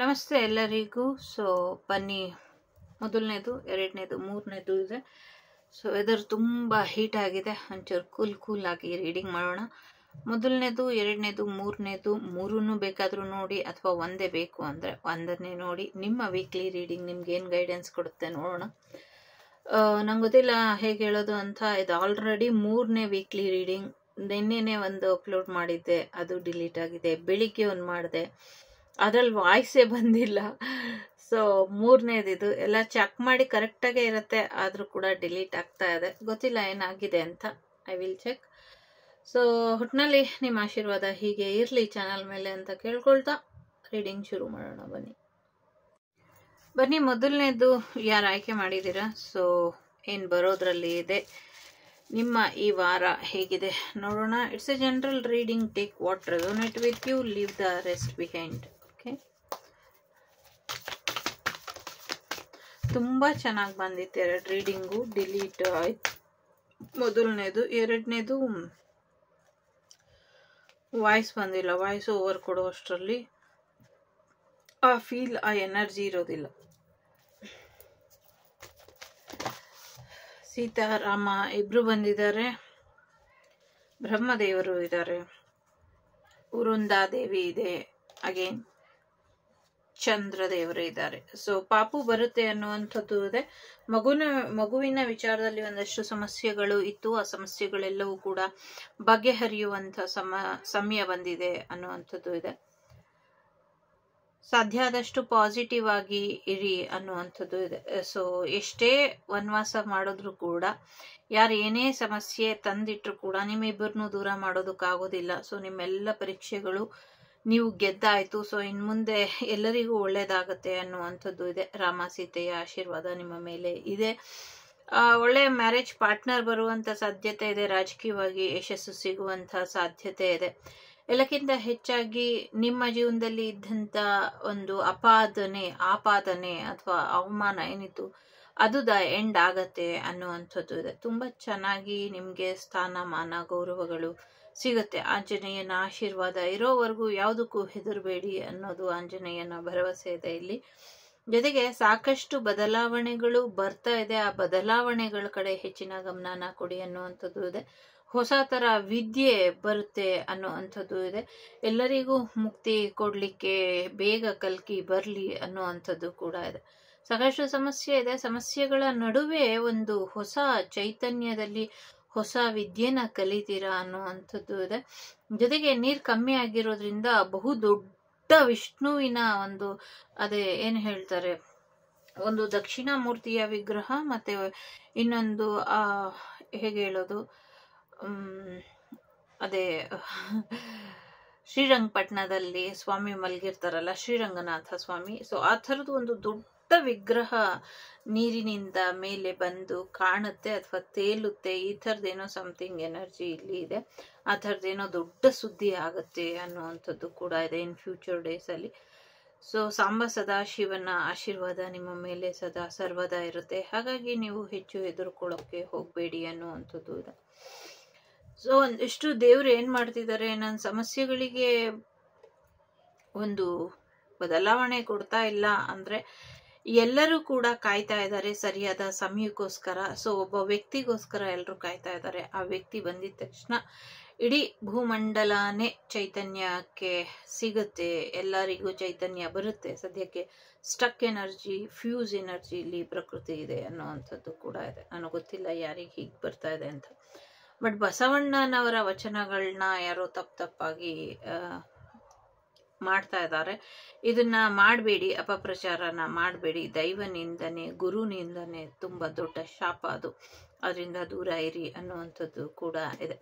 ನಮಸ್ತೆ ಎಲ್ಲರಿಗೂ ಸೊ ಬನ್ನಿ ಮೊದಲನೇದು ಎರಡನೇದು ಮೂರನೇದು ಇದೆ ಸೊ ವೆದರ್ ತುಂಬ ಹೀಟ್ ಆಗಿದೆ ಒಂಚೂರು ಕೂಲ್ ಕೂಲ್ ಆಗಿ ರೀಡಿಂಗ್ ಮಾಡೋಣ ಮೊದಲನೇದು ಎರಡನೇದು ಮೂರನೇದು ಮೂರೂ ಬೇಕಾದರೂ ನೋಡಿ ಅಥವಾ ಒಂದೇ ಬೇಕು ಅಂದರೆ ಒಂದನ್ನೇ ನೋಡಿ ನಿಮ್ಮ ವೀಕ್ಲಿ ರೀಡಿಂಗ್ ನಿಮ್ಗೆ ಏನು ಗೈಡೆನ್ಸ್ ಕೊಡುತ್ತೆ ನೋಡೋಣ ನಂಗೆ ಗೊತ್ತಿಲ್ಲ ಹೇಗೆ ಹೇಳೋದು ಅಂತ ಇದು ಆಲ್ರೆಡಿ ಮೂರನೇ ವೀಕ್ಲಿ ರೀಡಿಂಗ್ ನಿನ್ನೆನೇ ಒಂದು ಅಪ್ಲೋಡ್ ಮಾಡಿದ್ದೆ ಅದು ಡಿಲೀಟ್ ಆಗಿದೆ ಬೆಳಿಗ್ಗೆ ಒಂದು ಮಾಡಿದೆ ಅದ್ರಲ್ಲಿ ವಾಯ್ಸೇ ಬಂದಿಲ್ಲ ಸೊ ಮೂರನೇದಿದು ಎಲ್ಲ ಚೆಕ್ ಮಾಡಿ ಕರೆಕ್ಟಾಗೇ ಇರುತ್ತೆ ಆದರೂ ಕೂಡ ಡಿಲೀಟ್ ಆಗ್ತಾ ಇದೆ ಗೊತ್ತಿಲ್ಲ ಏನಾಗಿದೆ ಅಂತ ಐ ವಿಲ್ ಚೆಕ್ ಸೊ ಹುಟ್ನಲ್ಲಿ ನಿಮ್ಮ ಆಶೀರ್ವಾದ ಹೀಗೆ ಇರಲಿ ಚಾನಲ್ ಮೇಲೆ ಅಂತ ಕೇಳ್ಕೊಳ್ತಾ ರೀಡಿಂಗ್ ಶುರು ಮಾಡೋಣ ಬನ್ನಿ ಬನ್ನಿ ಮೊದಲನೇದು ಯಾರು ಆಯ್ಕೆ ಮಾಡಿದ್ದೀರಾ ಸೊ ಏನು ಬರೋದ್ರಲ್ಲಿ ಇದೆ ನಿಮ್ಮ ಈ ವಾರ ಹೇಗಿದೆ ನೋಡೋಣ it's a general reading take what resonate with you leave the rest behind ತುಂಬ ಚೆನ್ನಾಗಿ ಬಂದಿತ್ತು ಎರಡು ರೀಡಿಂಗು ಡಿಲೀಟ್ ಆಯ್ತು ಮೊದಲನೇದು ಎರಡನೇದು ವಾಯ್ಸ್ ಬಂದಿಲ್ಲ ವಾಯ್ಸ್ ಓವರ್ ಕೊಡುವಷ್ಟರಲ್ಲಿ ಆ ಫೀಲ್ ಆ ಎನರ್ಜಿ ಇರೋದಿಲ್ಲ ಸೀತಾರಾಮ ಇಬ್ಬರು ಬಂದಿದ್ದಾರೆ ಬ್ರಹ್ಮದೇವರು ಇದ್ದಾರೆ ವೃಂದಾದೇವಿ ಇದೆ ಅಗೇನ್ ಚಂದ್ರ ದೇವರು ಇದ್ದಾರೆ ಸೊ ಪಾಪು ಬರುತ್ತೆ ಅನ್ನುವಂಥದ್ದು ಇದೆ ಮಗುನ ಮಗುವಿನ ವಿಚಾರದಲ್ಲಿ ಒಂದಷ್ಟು ಸಮಸ್ಯೆಗಳು ಇತ್ತು ಆ ಸಮಸ್ಯೆಗಳೆಲ್ಲವೂ ಕೂಡ ಬಗೆಹರಿಯುವಂಥ ಸಮ ಸಮಯ ಬಂದಿದೆ ಅನ್ನುವಂಥದ್ದು ಇದೆ ಸಾಧ್ಯ ಆದಷ್ಟು ಪಾಸಿಟಿವ್ ಆಗಿ ಇರಿ ಅನ್ನುವಂಥದ್ದು ಇದೆ ಸೊ ಎಷ್ಟೇ ವನವಾಸ ಮಾಡಿದ್ರು ಕೂಡ ಯಾರು ಏನೇ ಸಮಸ್ಯೆ ತಂದಿಟ್ರು ಕೂಡ ನಿಮ್ಮಿಬ್ಬರನ್ನೂ ದೂರ ಮಾಡೋದಕ್ಕಾಗೋದಿಲ್ಲ ಸೊ ನಿಮ್ಮೆಲ್ಲ ಪರೀಕ್ಷೆಗಳು ನೀವು ಗೆದ್ದಾಯಿತು ಸೊ ಇನ್ ಮುಂದೆ ಎಲ್ಲರಿಗೂ ಒಳ್ಳೇದಾಗತ್ತೆ ಅನ್ನುವಂಥದ್ದು ಇದೆ ರಾಮ ಸೀತೆಯ ಆಶೀರ್ವಾದ ನಿಮ್ಮ ಮೇಲೆ ಇದೆ ಒಳ್ಳೆ ಮ್ಯಾರೇಜ್ ಪಾರ್ಟ್ನರ್ ಬರುವಂತ ಸಾಧ್ಯತೆ ಇದೆ ರಾಜಕೀಯವಾಗಿ ಯಶಸ್ಸು ಸಿಗುವಂತ ಸಾಧ್ಯತೆ ಇದೆ ಎಲ್ಲಕ್ಕಿಂತ ಹೆಚ್ಚಾಗಿ ನಿಮ್ಮ ಜೀವನದಲ್ಲಿ ಇದ್ದಂತ ಒಂದು ಅಪಾದನೆ ಆಪಾದನೆ ಅಥವಾ ಅವಮಾನ ಏನಿತ್ತು ಅದು ದ ಎಂಡ್ ಆಗತ್ತೆ ಅನ್ನುವಂಥದ್ದು ಇದೆ ತುಂಬಾ ಚೆನ್ನಾಗಿ ನಿಮಗೆ ಸ್ಥಾನಮಾನ ಗೌರವಗಳು ಸಿಗುತ್ತೆ ಆಂಜನೇಯನ ಆಶೀರ್ವಾದ ಇರೋವರೆಗೂ ಯಾವುದಕ್ಕೂ ಹೆದರಬೇಡಿ ಅನ್ನೋದು ಆಂಜನೇಯನ ಭರವಸೆ ಇದೆ ಇಲ್ಲಿ ಜೊತೆಗೆ ಸಾಕಷ್ಟು ಬದಲಾವಣೆಗಳು ಬರ್ತಾ ಇದೆ ಆ ಬದಲಾವಣೆಗಳ ಕಡೆ ಹೆಚ್ಚಿನ ಗಮನನ ಕೊಡಿ ಅನ್ನುವಂಥದ್ದು ಇದೆ ಹೊಸ ತರ ವಿದ್ಯೆ ಬರುತ್ತೆ ಅನ್ನೋ ಇದೆ ಎಲ್ಲರಿಗೂ ಮುಕ್ತಿ ಕೊಡಲಿಕ್ಕೆ ಬೇಗ ಕಲ್ಕಿ ಬರಲಿ ಅನ್ನೋ ಕೂಡ ಇದೆ ಸಾಕಷ್ಟು ಸಮಸ್ಯೆ ಇದೆ ಸಮಸ್ಯೆಗಳ ನಡುವೆ ಒಂದು ಹೊಸ ಚೈತನ್ಯದಲ್ಲಿ ಹೊಸ ವಿದ್ಯೆನ ಕಲಿತೀರಾ ಅನ್ನುವಂಥದ್ದು ಇದೆ ಜೊತೆಗೆ ನೀರು ಕಮ್ಮಿ ಆಗಿರೋದ್ರಿಂದ ಬಹು ದೊಡ್ಡ ವಿಷ್ಣುವಿನ ಒಂದು ಅದೇ ಏನು ಹೇಳ್ತಾರೆ ಒಂದು ದಕ್ಷಿಣ ಮೂರ್ತಿಯ ವಿಗ್ರಹ ಮತ್ತೆ ಇನ್ನೊಂದು ಆ ಹೇಗೆ ಹೇಳೋದು ಅದೇ ಶ್ರೀರಂಗಪಟ್ಟಣದಲ್ಲಿ ಸ್ವಾಮಿ ಮಲಗಿರ್ತಾರಲ್ಲ ಶ್ರೀರಂಗನಾಥ ಸ್ವಾಮಿ ಸೊ ಆ ಥರದ್ದು ಒಂದು ದೊಡ್ಡ ದೊಡ್ಡ ವಿಗ್ರಹ ನೀರಿನಿಂದ ಮೇಲೆ ಬಂದು ಕಾಣುತ್ತೆ ಅಥವಾ ತೇಲುತ್ತೆ ಈ ಥರದ್ದೇನೋ ಸಮಥಿಂಗ್ ಎನರ್ಜಿ ಇಲ್ಲಿ ಇದೆ ಆ ಥರದ್ದೇನೋ ದೊಡ್ಡ ಸುದ್ದಿ ಆಗುತ್ತೆ ಅನ್ನುವಂಥದ್ದು ಕೂಡ ಇದೆ ಇನ್ ಫ್ಯೂಚರ್ ಡೇಸಲ್ಲಿ ಸೊ ಸಾಂಬ ಸದಾಶಿವನ ಆಶೀರ್ವಾದ ನಿಮ್ಮ ಮೇಲೆ ಸದಾ ಸರ್ವದಾ ಇರುತ್ತೆ ಹಾಗಾಗಿ ನೀವು ಹೆಚ್ಚು ಎದುರುಕೊಳ್ಳೋಕ್ಕೆ ಹೋಗಬೇಡಿ ಅನ್ನುವಂಥದ್ದು ಇದೆ ಸೊ ಒಂದಿಷ್ಟು ದೇವರು ಏನು ಮಾಡ್ತಿದ್ದಾರೆ ನನ್ನ ಸಮಸ್ಯೆಗಳಿಗೆ ಒಂದು ಬದಲಾವಣೆ ಕೊಡ್ತಾ ಇಲ್ಲ ಅಂದರೆ ಎಲ್ಲರೂ ಕೂಡ ಕಾಯ್ತಾ ಇದ್ದಾರೆ ಸರಿಯಾದ ಸಮಯಕ್ಕೋಸ್ಕರ ಸೊ ಒಬ್ಬ ವ್ಯಕ್ತಿಗೋಸ್ಕರ ಎಲ್ಲರೂ ಕಾಯ್ತಾ ಇದ್ದಾರೆ ಆ ವ್ಯಕ್ತಿ ಬಂದಿದ ತಕ್ಷಣ ಇಡೀ ಭೂಮಂಡಲನೇ ಚೈತನ್ಯಕ್ಕೆ ಸಿಗುತ್ತೆ ಎಲ್ಲರಿಗೂ ಚೈತನ್ಯ ಬರುತ್ತೆ ಸದ್ಯಕ್ಕೆ ಸ್ಟಕ್ ಎನರ್ಜಿ ಫ್ಯೂಸ್ ಎನರ್ಜಿ ಇಲ್ಲಿ ಪ್ರಕೃತಿ ಇದೆ ಅನ್ನೋವಂಥದ್ದು ಕೂಡ ಇದೆ ನನಗೆ ಗೊತ್ತಿಲ್ಲ ಯಾರಿಗೆ ಹೀಗೆ ಬರ್ತಾ ಇದೆ ಅಂತ ಬಟ್ ಬಸವಣ್ಣನವರ ವಚನಗಳನ್ನ ಯಾರೋ ತಪ್ಪು ತಪ್ಪಾಗಿ ಮಾಡ್ತಾ ಇದ್ದಾರೆ ಇದನ್ನ ಮಾಡಬೇಡಿ ಅಪಪ್ರಚಾರನ ಮಾಡಬೇಡಿ ಗುರು ನಿಂದನೆ ತುಂಬಾ ದೊಡ್ಡ ಶಾಪ ಅದು ಅದರಿಂದ ದೂರ ಇರಿ ಅನ್ನುವಂಥದ್ದು ಕೂಡ ಇದೆ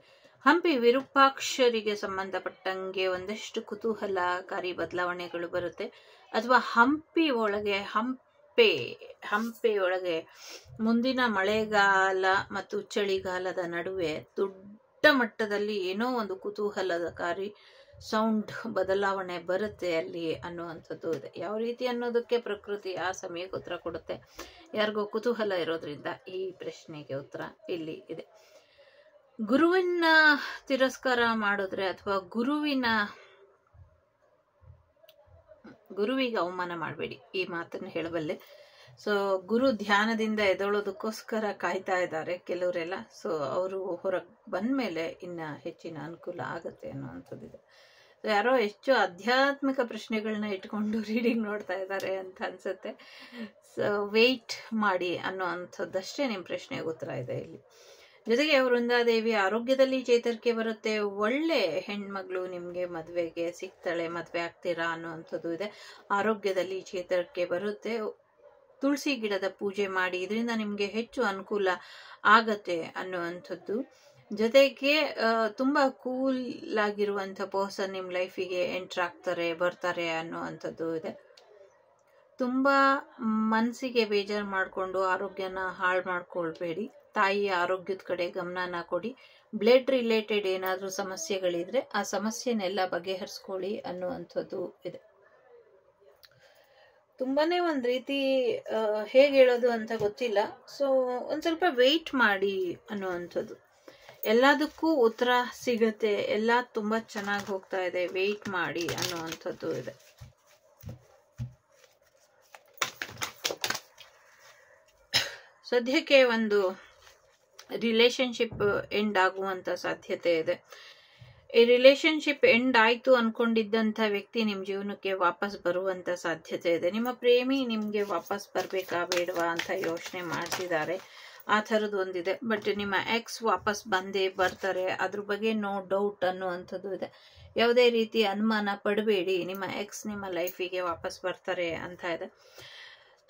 ಹಂಪಿ ವಿರೂಪಾಕ್ಷರಿಗೆ ಸಂಬಂಧಪಟ್ಟಂಗೆ ಒಂದಷ್ಟು ಕುತೂಹಲಕಾರಿ ಬದಲಾವಣೆಗಳು ಬರುತ್ತೆ ಅಥವಾ ಹಂಪಿ ಒಳಗೆ ಹಂಪೆ ಹಂಪೆಯೊಳಗೆ ಮುಂದಿನ ಮಳೆಗಾಲ ಮತ್ತು ಚಳಿಗಾಲದ ನಡುವೆ ದೊಡ್ಡ ಮಟ್ಟದಲ್ಲಿ ಏನೋ ಒಂದು ಕುತೂಹಲಕಾರಿ ಸೌಂಡ್ ಬದಲಾವಣೆ ಬರುತ್ತೆ ಅಲ್ಲಿ ಅನ್ನುವಂಥದ್ದು ಇದೆ ಯಾವ ರೀತಿ ಅನ್ನೋದಕ್ಕೆ ಪ್ರಕೃತಿ ಆ ಸಮಯಕ್ಕೆ ಉತ್ತರ ಕೊಡುತ್ತೆ ಯಾರಿಗೂ ಕುತೂಹಲ ಇರೋದ್ರಿಂದ ಈ ಪ್ರಶ್ನೆಗೆ ಉತ್ತರ ಇಲ್ಲಿ ಇದೆ ಗುರುವಿನ ತಿರಸ್ಕಾರ ಮಾಡಿದ್ರೆ ಅಥವಾ ಗುರುವಿನ ಗುರುವಿಗೆ ಅವಮಾನ ಮಾಡಬೇಡಿ ಈ ಮಾತನ್ನು ಹೇಳಬಲ್ಲೆ ಸೊ ಗುರು ಧ್ಯಾನದಿಂದ ಎದೊಳೋದಕ್ಕೋಸ್ಕರ ಕಾಯ್ತಾ ಇದ್ದಾರೆ ಕೆಲವರೆಲ್ಲ ಸೊ ಅವರು ಹೊರಗೆ ಬಂದಮೇಲೆ ಇನ್ನು ಹೆಚ್ಚಿನ ಅನುಕೂಲ ಆಗುತ್ತೆ ಅನ್ನೋವಂಥದ್ದಿದೆ ಸೊ ಯಾರೋ ಹೆಚ್ಚು ಆಧ್ಯಾತ್ಮಿಕ ಪ್ರಶ್ನೆಗಳನ್ನ ಇಟ್ಕೊಂಡು ರೀಡಿಂಗ್ ನೋಡ್ತಾ ಇದ್ದಾರೆ ಅಂತ ಅನ್ಸುತ್ತೆ ಸೊ ವೆಯ್ಟ್ ಮಾಡಿ ಅನ್ನೋ ಅಂಥದ್ದಷ್ಟೇ ನಿಮ್ಮ ಪ್ರಶ್ನೆಗೆ ಉತ್ತರ ಇದೆ ಇಲ್ಲಿ ಜೊತೆಗೆ ವೃಂದಾದೇವಿ ಆರೋಗ್ಯದಲ್ಲಿ ಚೇತರಿಕೆ ಬರುತ್ತೆ ಒಳ್ಳೆ ಹೆಣ್ಮಗಳು ನಿಮಗೆ ಮದುವೆಗೆ ಸಿಗ್ತಾಳೆ ಮದುವೆ ಆಗ್ತೀರಾ ಅನ್ನುವಂಥದ್ದು ಇದೆ ಆರೋಗ್ಯದಲ್ಲಿ ಚೇತರಿಕೆ ಬರುತ್ತೆ ತುಳಸಿ ಗಿಡದ ಪೂಜೆ ಮಾಡಿ ಇದರಿಂದ ನಿಮಗೆ ಹೆಚ್ಚು ಅನುಕೂಲ ಆಗತ್ತೆ ಅನ್ನುವಂಥದ್ದು ಜೊತೆಗೆ ತುಂಬ ಕೂಲ್ ಆಗಿರುವಂಥ ಪರ್ಸನ್ ನಿಮ್ಮ ಲೈಫಿಗೆ ಎಂಟ್ರ್ ಆಗ್ತಾರೆ ಬರ್ತಾರೆ ಅನ್ನುವಂಥದ್ದು ಇದೆ ತುಂಬ ಮನಸ್ಸಿಗೆ ಬೇಜಾರು ಮಾಡಿಕೊಂಡು ಆರೋಗ್ಯನ ಹಾಳು ಮಾಡ್ಕೊಳ್ಬೇಡಿ ತಾಯಿಯ ಆರೋಗ್ಯದ ಕಡೆ ಗಮನನ ಕೊಡಿ ಬ್ಲಡ್ ರಿಲೇಟೆಡ್ ಏನಾದರೂ ಸಮಸ್ಯೆಗಳಿದ್ರೆ ಆ ಸಮಸ್ಯೆನೆಲ್ಲ ಬಗೆಹರಿಸ್ಕೊಳ್ಳಿ ಅನ್ನುವಂಥದ್ದು ಇದೆ ತುಂಬಾನೇ ಒಂದ್ ರೀತಿ ಹೇಗೆ ಹೇಳೋದು ಅಂತ ಗೊತ್ತಿಲ್ಲ ಸೊ ಒಂದ್ ಸ್ವಲ್ಪ ವೆಯ್ಟ್ ಮಾಡಿ ಅನ್ನುವಂಥದ್ದು ಎಲ್ಲದಕ್ಕೂ ಉತ್ತರ ಸಿಗತ್ತೆ ಎಲ್ಲ ತುಂಬಾ ಚೆನ್ನಾಗಿ ಹೋಗ್ತಾ ಇದೆ ವೆಯ್ಟ್ ಮಾಡಿ ಅನ್ನುವಂಥದ್ದು ಇದೆ ಸದ್ಯಕ್ಕೆ ಒಂದು ರಿಲೇಶನ್ಶಿಪ್ ಎಂಡ್ ಆಗುವಂತ ಸಾಧ್ಯತೆ ಇದೆ ಈ ರಿಲೇಶನ್ಶಿಪ್ ಎಂಡ್ ಆಯಿತು ಅನ್ಕೊಂಡಿದ್ದಂತ ವ್ಯಕ್ತಿ ನಿಮ್ಮ ಜೀವನಕ್ಕೆ ವಾಪಸ್ ಬರುವಂಥ ಸಾಧ್ಯತೆ ಇದೆ ನಿಮ್ಮ ಪ್ರೇಮಿ ನಿಮಗೆ ವಾಪಸ್ ಬರಬೇಕಾ ಬೇಡವಾ ಅಂತ ಯೋಚನೆ ಮಾಡ್ತಿದ್ದಾರೆ ಆ ಥರದ್ದು ಒಂದಿದೆ ಬಟ್ ನಿಮ್ಮ ಎಕ್ಸ್ ವಾಪಸ್ ಬಂದೇ ಬರ್ತಾರೆ ಅದ್ರ ಬಗ್ಗೆ ನೋ ಡೌಟ್ ಅನ್ನುವಂಥದ್ದು ಇದೆ ಯಾವುದೇ ರೀತಿ ಅನುಮಾನ ಪಡಬೇಡಿ ನಿಮ್ಮ ಎಕ್ಸ್ ನಿಮ್ಮ ಲೈಫಿಗೆ ವಾಪಸ್ ಬರ್ತಾರೆ ಅಂತ ಇದೆ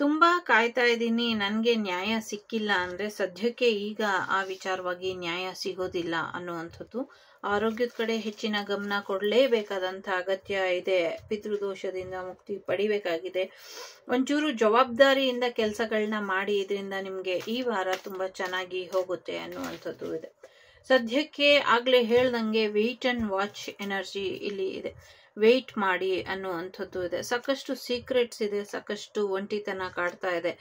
ತುಂಬ ಕಾಯ್ತಾ ಇದ್ದೀನಿ ನನಗೆ ನ್ಯಾಯ ಸಿಕ್ಕಿಲ್ಲ ಅಂದರೆ ಸದ್ಯಕ್ಕೆ ಈಗ ಆ ವಿಚಾರವಾಗಿ ನ್ಯಾಯ ಸಿಗೋದಿಲ್ಲ ಅನ್ನುವಂಥದ್ದು ಆರೋಗ್ಯದ ಕಡೆ ಹೆಚ್ಚಿನ ಗಮನ ಕೊಡಲೇಬೇಕಾದಂಥ ಅಗತ್ಯ ಇದೆ ಪಿತೃದೋಷದಿಂದ ಮುಕ್ತಿ ಪಡಿಬೇಕಾಗಿದೆ ಒಂಚೂರು ಜವಾಬ್ದಾರಿಯಿಂದ ಕೆಲಸಗಳನ್ನ ಮಾಡಿ ಇದರಿಂದ ನಿಮಗೆ ಈ ವಾರ ತುಂಬ ಚೆನ್ನಾಗಿ ಹೋಗುತ್ತೆ ಅನ್ನುವಂಥದ್ದು ಇದೆ ಸದ್ಯಕ್ಕೆ ಆಗಲೇ ಹೇಳ್ದಂಗೆ ವೆಯ್ಟ್ ಆ್ಯಂಡ್ ವಾಚ್ ಎನರ್ಜಿ ಇಲ್ಲಿ ಇದೆ ವೆಯ್ಟ್ ಮಾಡಿ ಅನ್ನುವಂಥದ್ದು ಇದೆ ಸಾಕಷ್ಟು ಸೀಕ್ರೆಟ್ಸ್ ಇದೆ ಸಾಕಷ್ಟು ಒಂಟಿತನ ಕಾಡ್ತಾ ಇದೆ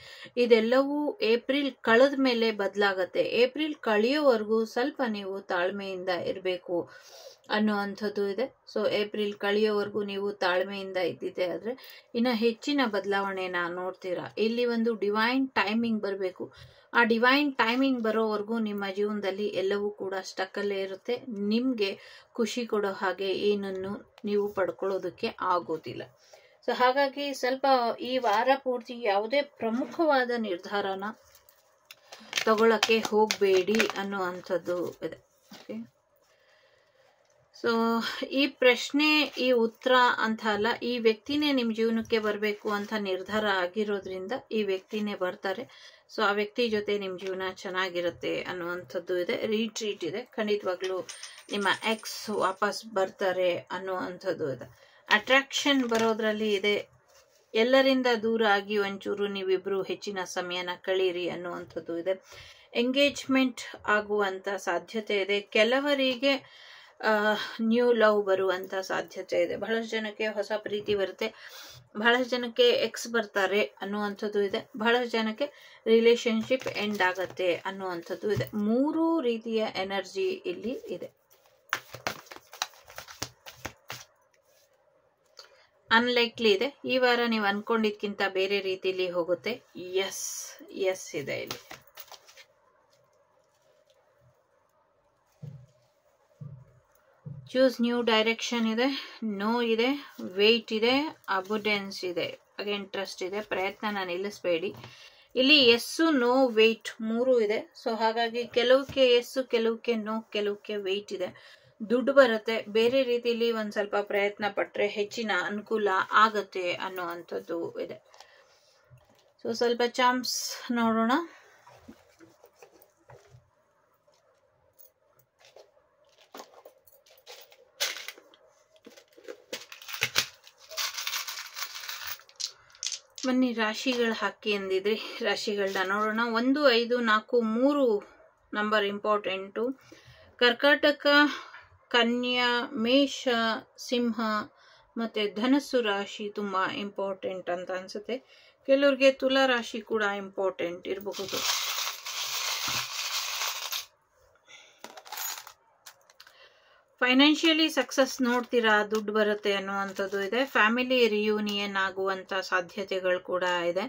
ಇದೆಲ್ಲವೂ ಏಪ್ರಿಲ್ ಕಳೆದ ಮೇಲೆ ಬದಲಾಗತ್ತೆ ಏಪ್ರಿಲ್ ಕಳೆಯೋವರೆಗೂ ಸ್ವಲ್ಪ ನೀವು ತಾಳ್ಮೆಯಿಂದ ಇರಬೇಕು ಅನ್ನುವಂಥದ್ದು ಇದೆ ಸೊ ಏಪ್ರಿಲ್ ಕಳೆಯೋವರೆಗೂ ನೀವು ತಾಳ್ಮೆಯಿಂದ ಇದ್ದಿದೆ ಆದರೆ ಇನ್ನು ಹೆಚ್ಚಿನ ಬದಲಾವಣೆನ ನೋಡ್ತೀರಾ ಇಲ್ಲಿ ಒಂದು ಡಿವೈನ್ ಟೈಮಿಂಗ್ ಬರಬೇಕು ಆ ಡಿವೈನ್ ಟೈಮಿಂಗ್ ಬರೋವರೆಗೂ ನಿಮ್ಮ ಜೀವನದಲ್ಲಿ ಎಲ್ಲವೂ ಕೂಡ ಸ್ಟಕ್ಕಲ್ಲೇ ಇರುತ್ತೆ ನಿಮಗೆ ಖುಷಿ ಕೊಡೋ ಹಾಗೆ ಏನನ್ನು ನೀವು ಪಡ್ಕೊಳ್ಳೋದಕ್ಕೆ ಆಗೋದಿಲ್ಲ ಸೊ ಹಾಗಾಗಿ ಸ್ವಲ್ಪ ಈ ವಾರ ಪೂರ್ತಿ ಯಾವುದೇ ಪ್ರಮುಖವಾದ ನಿರ್ಧಾರನ ತಗೊಳಕ್ಕೆ ಹೋಗಬೇಡಿ ಅನ್ನುವಂಥದ್ದು ಇದೆ ಓಕೆ ಸೊ ಈ ಪ್ರಶ್ನೆ ಈ ಉತ್ತರ ಅಂತ ಅಲ್ಲ ಈ ವ್ಯಕ್ತಿನೇ ನಿಮ್ಮ ಜೀವನಕ್ಕೆ ಬರಬೇಕು ಅಂತ ನಿರ್ಧಾರ ಆಗಿರೋದ್ರಿಂದ ಈ ವ್ಯಕ್ತಿನೇ ಬರ್ತಾರೆ ಸೊ ಆ ವ್ಯಕ್ತಿ ಜೊತೆ ನಿಮ್ಮ ಜೀವನ ಚೆನ್ನಾಗಿರುತ್ತೆ ಅನ್ನುವಂಥದ್ದು ಇದೆ ರೀಟ್ರೀಟ್ ಇದೆ ಖಂಡಿತವಾಗ್ಲೂ ನಿಮ್ಮ ಎಕ್ಸ್ ವಾಪಸ್ ಬರ್ತಾರೆ ಅನ್ನುವಂಥದ್ದು ಇದೆ ಅಟ್ರಾಕ್ಷನ್ ಬರೋದ್ರಲ್ಲಿ ಇದೆ ಎಲ್ಲರಿಂದ ದೂರ ಆಗಿ ಒಂಚೂರು ನೀವಿಬ್ಬರು ಹೆಚ್ಚಿನ ಸಮಯನ ಕಳೀರಿ ಅನ್ನುವಂಥದ್ದು ಇದೆ ಎಂಗೇಜ್ಮೆಂಟ್ ಆಗುವಂಥ ಸಾಧ್ಯತೆ ಇದೆ ಕೆಲವರಿಗೆ ನ್ಯೂ ಲವ್ ಬರುವಂಥ ಸಾಧ್ಯತೆ ಇದೆ ಬಹಳಷ್ಟು ಜನಕ್ಕೆ ಹೊಸ ಪ್ರೀತಿ ಬರುತ್ತೆ ಬಹಳಷ್ಟು ಜನಕ್ಕೆ ಎಕ್ಸ್ ಬರ್ತಾರೆ ಅನ್ನುವಂಥದ್ದು ಇದೆ ಬಹಳಷ್ಟು ಜನಕ್ಕೆ ರಿಲೇಶನ್ಶಿಪ್ ಎಂಡ್ ಆಗತ್ತೆ ಅನ್ನುವಂಥದ್ದು ಇದೆ ಮೂರು ರೀತಿಯ ಎನರ್ಜಿ ಇಲ್ಲಿ ಇದೆ ಅನ್ಲೈಕ್ಲಿ ಇದೆ ಈ ವಾರ ನೀವು ಅನ್ಕೊಂಡಿದ್ಕಿಂತ ಬೇರೆ ರೀತಿಯಲ್ಲಿ ಹೋಗುತ್ತೆ ಎಸ್ ಎಸ್ ಇದೆ ಇಲ್ಲಿ ಚೂಸ್ ನ್ಯೂ ಡೈರೆಕ್ಷನ್ ಇದೆ ನೋ ಇದೆ ವೆಯ್ಟ್ ಇದೆ ಅಬುಡೆನ್ಸ್ ಇದೆ ಹಾಗೆ ಇಂಟ್ರೆಸ್ಟ್ ಇದೆ ಪ್ರಯತ್ನ ನಿಲ್ಲಿಸಬೇಡಿ ಇಲ್ಲಿ ಎಸ್ಸು ನೋ ವೆಯ್ಟ್ ಮೂರು ಇದೆ ಸೊ ಹಾಗಾಗಿ ಕೆಲವಕ್ಕೆ ಎಸ್ಸು ಕೆಲವಕ್ಕೆ ನೋ ಕೆಲವಕ್ಕೆ ವೆಯ್ಟ್ ಇದೆ ದುಡ್ಡು ಬರುತ್ತೆ ಬೇರೆ ರೀತಿಯಲ್ಲಿ ಒಂದು ಸ್ವಲ್ಪ ಪ್ರಯತ್ನ ಪಟ್ಟರೆ ಹೆಚ್ಚಿನ ಅನುಕೂಲ ಆಗತ್ತೆ ಅನ್ನೋ ಇದೆ ಸೊ ಸ್ವಲ್ಪ ಚಾಂಪ್ಸ್ ನೋಡೋಣ ಬನ್ನಿ ರಾಶಿಗಳು ಹಾಕಿ ಎಂದಿದ್ರಿ ರಾಶಿಗಳನ್ನ ನೋಡೋಣ ಒಂದು ಐದು ನಾಲ್ಕು ಮೂರು ನಂಬರ್ ಇಂಪಾರ್ಟೆಂಟು ಕರ್ಕಾಟಕ ಕನ್ಯಾ ಮೇಷ ಸಿಂಹ ಮತ್ತು ಧನಸ್ಸು ರಾಶಿ ತುಂಬ ಇಂಪಾರ್ಟೆಂಟ್ ಅಂತ ಅನಿಸುತ್ತೆ ಕೆಲವ್ರಿಗೆ ತುಲಾ ರಾಶಿ ಕೂಡ ಇಂಪಾರ್ಟೆಂಟ್ ಇರಬಹುದು ಫೈನಾನ್ಷಿಯಲಿ ಸಕ್ಸಸ್ ನೋಡ್ತೀರಾ ದುಡ್ಡು ಬರುತ್ತೆ ಅನ್ನುವಂಥದ್ದು ಇದೆ ಫ್ಯಾಮಿಲಿ ರಿಯೂನಿಯನ್ ಆಗುವಂಥ ಸಾಧ್ಯತೆಗಳು ಕೂಡ ಇದೆ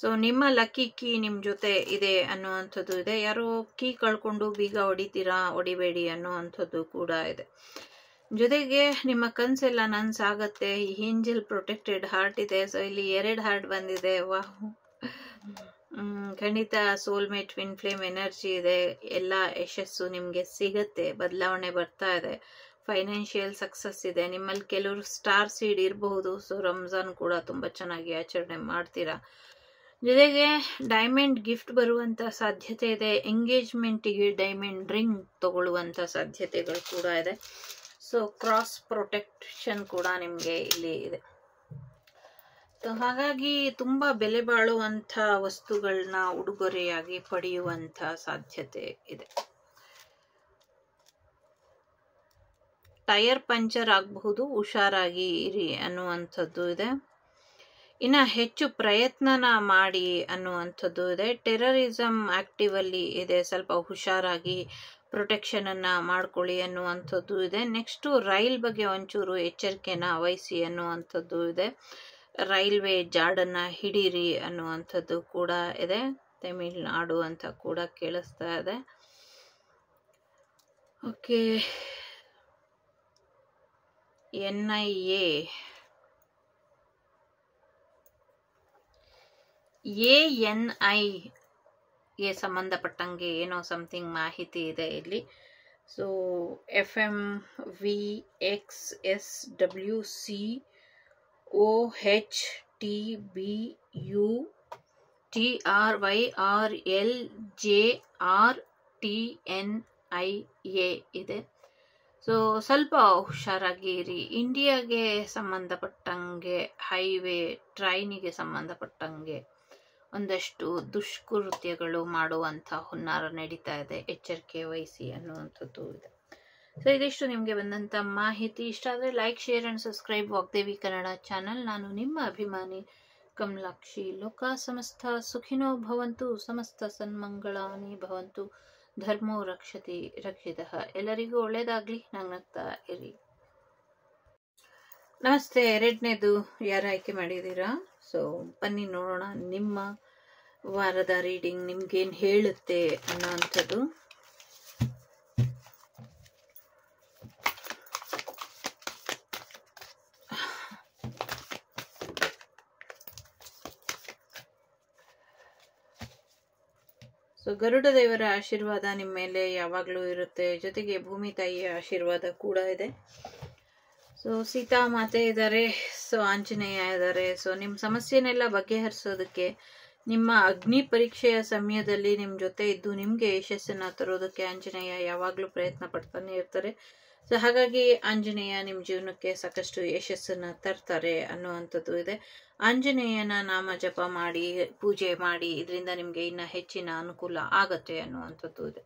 ಸೊ ನಿಮ್ಮ ಲಕ್ಕಿ ಕೀ ನಿಮ್ಮ ಜೊತೆ ಇದೆ ಅನ್ನುವಂಥದ್ದು ಇದೆ ಯಾರೋ ಕೀ ಕಳ್ಕೊಂಡು ಬೀಗ ಹೊಡಿತೀರಾ ಹೊಡಿಬೇಡಿ ಅನ್ನುವಂಥದ್ದು ಕೂಡ ಇದೆ ಜೊತೆಗೆ ನಿಮ್ಮ ಕನಸೆಲ್ಲ ನನಸಾಗತ್ತೆ ಈ ಹಿಂಜಲ್ ಪ್ರೊಟೆಕ್ಟೆಡ್ ಹಾರ್ಟ್ ಇದೆ ಸೊ ಇಲ್ಲಿ ಎರಡು ಹಾರ್ಟ್ ಬಂದಿದೆ ವಾಹು ಖಂಡಿತ ಸೋಲ್ಮೇಟ್ ಟ್ವಿನ್ ಫ್ಲೇಮ್ ಎನರ್ಜಿ ಇದೆ ಎಲ್ಲ ಯಶಸ್ಸು ನಿಮಗೆ ಸಿಗತ್ತೆ ಬದಲಾವಣೆ ಬರ್ತಾ ಇದೆ ಫೈನಾನ್ಷಿಯಲ್ ಸಕ್ಸಸ್ ಇದೆ ನಿಮ್ಮಲ್ಲಿ ಕೆಲವರು ಸ್ಟಾರ್ ಸೀಡ್ ಇರಬಹುದು ಸೊ ರಂಜಾನ್ ಕೂಡ ತುಂಬ ಚೆನ್ನಾಗಿ ಆಚರಣೆ ಮಾಡ್ತೀರಾ ಜೊತೆಗೆ ಡೈಮಂಡ್ ಗಿಫ್ಟ್ ಬರುವಂತ ಸಾಧ್ಯತೆ ಇದೆ ಎಂಗೇಜ್ಮೆಂಟಿಗೆ ಡೈಮಂಡ್ ರಿಂಗ್ ತಗೊಳ್ಳುವಂಥ ಸಾಧ್ಯತೆಗಳು ಕೂಡ ಇದೆ ಸೊ ಕ್ರಾಸ್ ಪ್ರೊಟೆಕ್ಷನ್ ಕೂಡ ನಿಮಗೆ ಇಲ್ಲಿ ಇದೆ ಹಾಗಾಗಿ ತುಂಬಾ ಬೆಲೆ ಬಾಳುವಂತ ವಸ್ತುಗಳನ್ನ ಉಡುಗೊರೆಯಾಗಿ ಪಡೆಯುವಂತ ಸಾಧ್ಯತೆ ಇದೆ ಟೈರ್ ಪಂಚರ್ ಆಗಬಹುದು ಹುಷಾರಾಗಿ ಇರಿ ಅನ್ನುವಂಥದ್ದು ಇದೆ ಇನ್ನ ಹೆಚ್ಚು ಪ್ರಯತ್ನನ ಮಾಡಿ ಅನ್ನುವಂಥದ್ದು ಇದೆ ಟೆರರಿಸಮ್ ಅಲ್ಲಿ ಇದೆ ಸ್ವಲ್ಪ ಹುಷಾರಾಗಿ ಪ್ರೊಟೆಕ್ಷನ್ ಅನ್ನ ಮಾಡ್ಕೊಳ್ಳಿ ಅನ್ನುವಂಥದ್ದು ಇದೆ ನೆಕ್ಸ್ಟ್ ರೈಲ್ ಬಗ್ಗೆ ಒಂಚೂರು ಎಚ್ಚರಿಕೆನ ವಹಿಸಿ ಅನ್ನುವಂಥದ್ದು ಇದೆ ರೈಲ್ವೆ ಜಾಡನ್ನ ಹಿಡೀರಿ ಅನ್ನುವಂಥದ್ದು ಕೂಡ ಇದೆ ತಮಿಳುನಾಡು ಅಂತ ಕೂಡ ಕೇಳಿಸ್ತಾ ಇದೆ okay N I A N I ಗೆ ಸಂಬಂಧಪಟ್ಟಂಗೆ ಏನೋ ಸಮಥಿಂಗ್ ಮಾಹಿತಿ ಇದೆ ಇಲ್ಲಿ so F M V X S W C O H T B U T R Y R L J R T N I A ಇದೆ so ಸ್ವಲ್ಪ ಹುಷಾರಾಗಿರಿ ಇಂಡಿಯಾಗೆ ಸಂಬಂಧಪಟ್ಟಂಗೆ ಹೈವೇ ಟ್ರೈನಿಗೆ ಸಂಬಂಧಪಟ್ಟಂಗೆ ಒಂದಷ್ಟು ದುಷ್ಕೃತ್ಯಗಳು ಮಾಡುವಂಥ ಹುನ್ನಾರ ನಡೀತಾ ಇದೆ ಎಚ್ಚರಿಕೆ ವಹಿಸಿ ಅನ್ನುವಂಥದ್ದು ಇದೆ ಸೊ ಇದಿಷ್ಟು ನಿಮಗೆ ಬಂದಂಥ ಮಾಹಿತಿ ಇಷ್ಟ ಆದರೆ like share and subscribe Vagdevi Kannada channel ನಾನು ನಿಮ್ಮ ಅಭಿಮಾನಿ ಕಮಲಾಕ್ಷಿ ಲೋಕ ಸಮಸ್ತ ಸುಖಿನೋ ಭವಂತು ಸಮಸ್ತ ಸನ್ಮಂಗಳಾನಿ ಭವಂತು ಧರ್ಮೋ ರಕ್ಷತಿ ರಕ್ಷಿತ ಎಲ್ಲರಿಗೂ ಒಳ್ಳೆಯದಾಗಲಿ ನಾನು ನಗ್ತಾ ಇರಿ ನಮಸ್ತೆ ಎರಡನೇದು ಯಾರು ಆಯ್ಕೆ ಮಾಡಿದ್ದೀರಾ ಸೊ ಬನ್ನಿ ನೋಡೋಣ ನಿಮ್ಮ ವಾರದ ರೀಡಿಂಗ್ ನಿಮ್ಗೇನು ಹೇಳುತ್ತೆ ಅಂಥದ್ದು ಸೊ ಗರುಡ ದೇವರ ಆಶೀರ್ವಾದ ನಿಮ್ಮ ಮೇಲೆ ಯಾವಾಗಲೂ ಇರುತ್ತೆ ಜೊತೆಗೆ ಭೂಮಿ ತಾಯಿಯ ಆಶೀರ್ವಾದ ಕೂಡ ಇದೆ ಸೊ ಸೀತಾ ಮಾತೆ ಇದ್ದಾರೆ ಸೊ ಆಂಜನೇಯ ಇದ್ದಾರೆ ಸೊ ನಿಮ್ಮ ಸಮಸ್ಯೆನೆಲ್ಲ ಬಗೆಹರಿಸೋದಕ್ಕೆ ನಿಮ್ಮ ಅಗ್ನಿ ಪರೀಕ್ಷೆಯ ಸಮಯದಲ್ಲಿ ನಿಮ್ಮ ಜೊತೆ ಇದ್ದು ನಿಮಗೆ ಯಶಸ್ಸನ್ನು ತರೋದಕ್ಕೆ ಆಂಜನೇಯ ಯಾವಾಗಲೂ ಪ್ರಯತ್ನ ಪಡ್ತಾನೆ ಇರ್ತಾರೆ ಸೊ ಹಾಗಾಗಿ ಆಂಜನೇಯ ನಿಮ್ಮ ಜೀವನಕ್ಕೆ ಸಾಕಷ್ಟು ಯಶಸ್ಸನ್ನು ತರ್ತಾರೆ ಅನ್ನುವಂಥದ್ದು ಇದೆ ಆಂಜನೇಯನ ನಾಮ ಜಪ ಮಾಡಿ ಪೂಜೆ ಮಾಡಿ ಇದರಿಂದ ನಿಮಗೆ ಇನ್ನು ಹೆಚ್ಚಿನ ಅನುಕೂಲ ಆಗತ್ತೆ ಅನ್ನುವಂಥದ್ದು ಇದೆ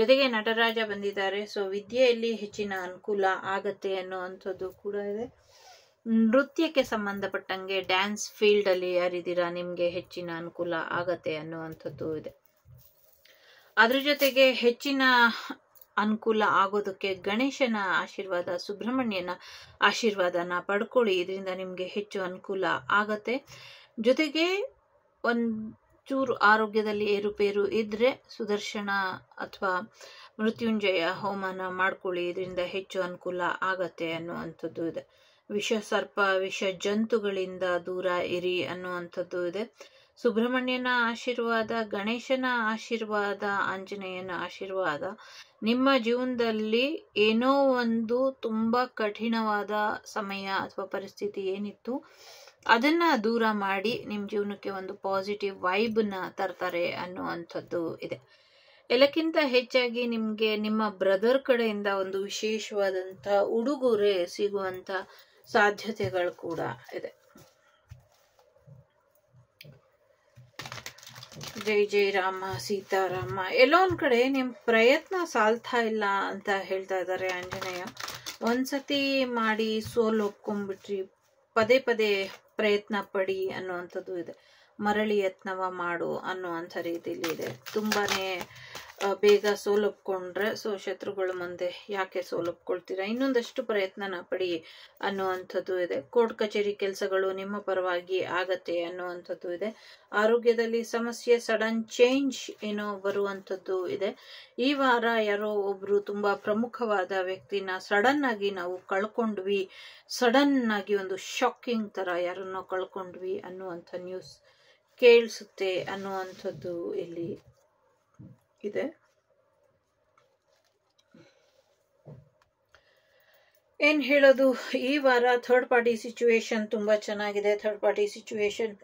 ಜೊತೆಗೆ ನಟರಾಜ ಬಂದಿದ್ದಾರೆ ಸೊ ವಿದ್ಯೆಯಲ್ಲಿ ಹೆಚ್ಚಿನ ಅನುಕೂಲ ಆಗತ್ತೆ ಅನ್ನುವಂಥದ್ದು ಕೂಡ ಇದೆ ನೃತ್ಯಕ್ಕೆ ಸಂಬಂಧಪಟ್ಟಂಗೆ ಡ್ಯಾನ್ಸ್ ಫೀಲ್ಡಲ್ಲಿ ಯಾರಿದ್ದೀರಾ ನಿಮಗೆ ಹೆಚ್ಚಿನ ಅನುಕೂಲ ಆಗತ್ತೆ ಅನ್ನುವಂಥದ್ದು ಇದೆ ಅದ್ರ ಜೊತೆಗೆ ಹೆಚ್ಚಿನ ಅನುಕೂಲ ಆಗೋದಕ್ಕೆ ಗಣೇಶನ ಆಶೀರ್ವಾದ ಸುಬ್ರಹ್ಮಣ್ಯನ ಆಶೀರ್ವಾದನ ಪಡ್ಕೊಳ್ಳಿ ಇದರಿಂದ ನಿಮಗೆ ಹೆಚ್ಚು ಅನುಕೂಲ ಆಗತ್ತೆ ಜೊತೆಗೆ ಒಂಚೂರು ಆರೋಗ್ಯದಲ್ಲಿ ಏರುಪೇರು ಇದ್ರೆ ಸುದರ್ಶನ ಅಥವಾ ಮೃತ್ಯುಂಜಯ ಹೋಮನ ಮಾಡ್ಕೊಳ್ಳಿ ಇದರಿಂದ ಹೆಚ್ಚು ಅನುಕೂಲ ಆಗತ್ತೆ ಅನ್ನುವಂಥದ್ದು ಇದೆ ವಿಷ ಸರ್ಪ ವಿಷ ಜಂತುಗಳಿಂದ ದೂರ ಇರಿ ಅನ್ನುವಂಥದ್ದು ಇದೆ ಸುಬ್ರಹ್ಮಣ್ಯನ ಆಶೀರ್ವಾದ ಗಣೇಶನ ಆಶೀರ್ವಾದ ಆಂಜನೇಯನ ಆಶೀರ್ವಾದ ನಿಮ್ಮ ಜೀವನದಲ್ಲಿ ಏನೋ ಒಂದು ತುಂಬ ಕಠಿಣವಾದ ಸಮಯ ಅಥವಾ ಪರಿಸ್ಥಿತಿ ಏನಿತ್ತು ಅದನ್ನ ದೂರ ಮಾಡಿ ನಿಮ್ಮ ಜೀವನಕ್ಕೆ ಒಂದು ಪಾಸಿಟಿವ್ ವೈಬ್ನ ತರ್ತಾರೆ ಅನ್ನುವಂಥದ್ದು ಇದೆ ಎಲ್ಲಕ್ಕಿಂತ ಹೆಚ್ಚಾಗಿ ನಿಮಗೆ ನಿಮ್ಮ ಬ್ರದರ್ ಕಡೆಯಿಂದ ಒಂದು ವಿಶೇಷವಾದಂಥ ಉಡುಗೊರೆ ಸಿಗುವಂಥ ಸಾಧ್ಯತೆಗಳು ಕೂಡ ಇದೆ ಜೈ ಜೈ ರಾಮ ಸೀತಾರಾಮ ಎಲ್ಲೋ ಒಂದು ಕಡೆ ನಿಮ್ಮ ಪ್ರಯತ್ನ ಸಾಲ್ತಾ ಇಲ್ಲ ಅಂತ ಹೇಳ್ತಾ ಇದ್ದಾರೆ ಆಂಜನೇಯ ಒಂದ್ಸತಿ ಮಾಡಿ ಸೋಲ್ ಒಪ್ಕೊಂಡ್ಬಿಟ್ರಿ ಪದೇ ಪದೇ ಪ್ರಯತ್ನ ಪಡಿ ಅನ್ನುವಂಥದ್ದು ಇದೆ ಮರಳಿ ಯತ್ನವ ಮಾಡು ಅನ್ನುವಂಥ ರೀತಿಯಲ್ಲಿ ಇದೆ ತುಂಬಾನೇ ಬೇಗ ಸೋಲಪ್ಕೊಂಡ್ರೆ ಸೊ ಶತ್ರುಗಳ ಮುಂದೆ ಯಾಕೆ ಸೋಲೊಪ್ಕೊಳ್ತೀರಾ ಇನ್ನೊಂದಷ್ಟು ಪ್ರಯತ್ನನ ಪಡಿ ಅನ್ನುವಂಥದ್ದು ಇದೆ ಕೋರ್ಟ್ ಕಚೇರಿ ಕೆಲಸಗಳು ನಿಮ್ಮ ಪರವಾಗಿ ಆಗತ್ತೆ ಅನ್ನುವಂಥದ್ದು ಇದೆ ಆರೋಗ್ಯದಲ್ಲಿ ಸಮಸ್ಯೆ ಸಡನ್ ಚೇಂಜ್ ಏನೋ ಬರುವಂಥದ್ದು ಇದೆ ಈ ವಾರ ಯಾರೋ ಒಬ್ರು ತುಂಬಾ ಪ್ರಮುಖವಾದ ವ್ಯಕ್ತಿನ ಸಡನ್ ಆಗಿ ನಾವು ಕಳ್ಕೊಂಡ್ವಿ ಸಡನ್ ಆಗಿ ಒಂದು ಶಾಕಿಂಗ್ ತರ ಯಾರನ್ನೋ ಕಳ್ಕೊಂಡ್ವಿ ಅನ್ನುವಂಥ ನ್ಯೂಸ್ ಕೇಳಿಸುತ್ತೆ ಅನ್ನುವಂಥದ್ದು ಇಲ್ಲಿ ಏನ್ ಏನು ಹೇಳೋದು ಈ ವಾರ ಥರ್ಡ್ ಪಾರ್ಟಿ ಸಿಚುವೇಶನ್ ತುಂಬಾ ಚೆನ್ನಾಗಿದೆ third party situation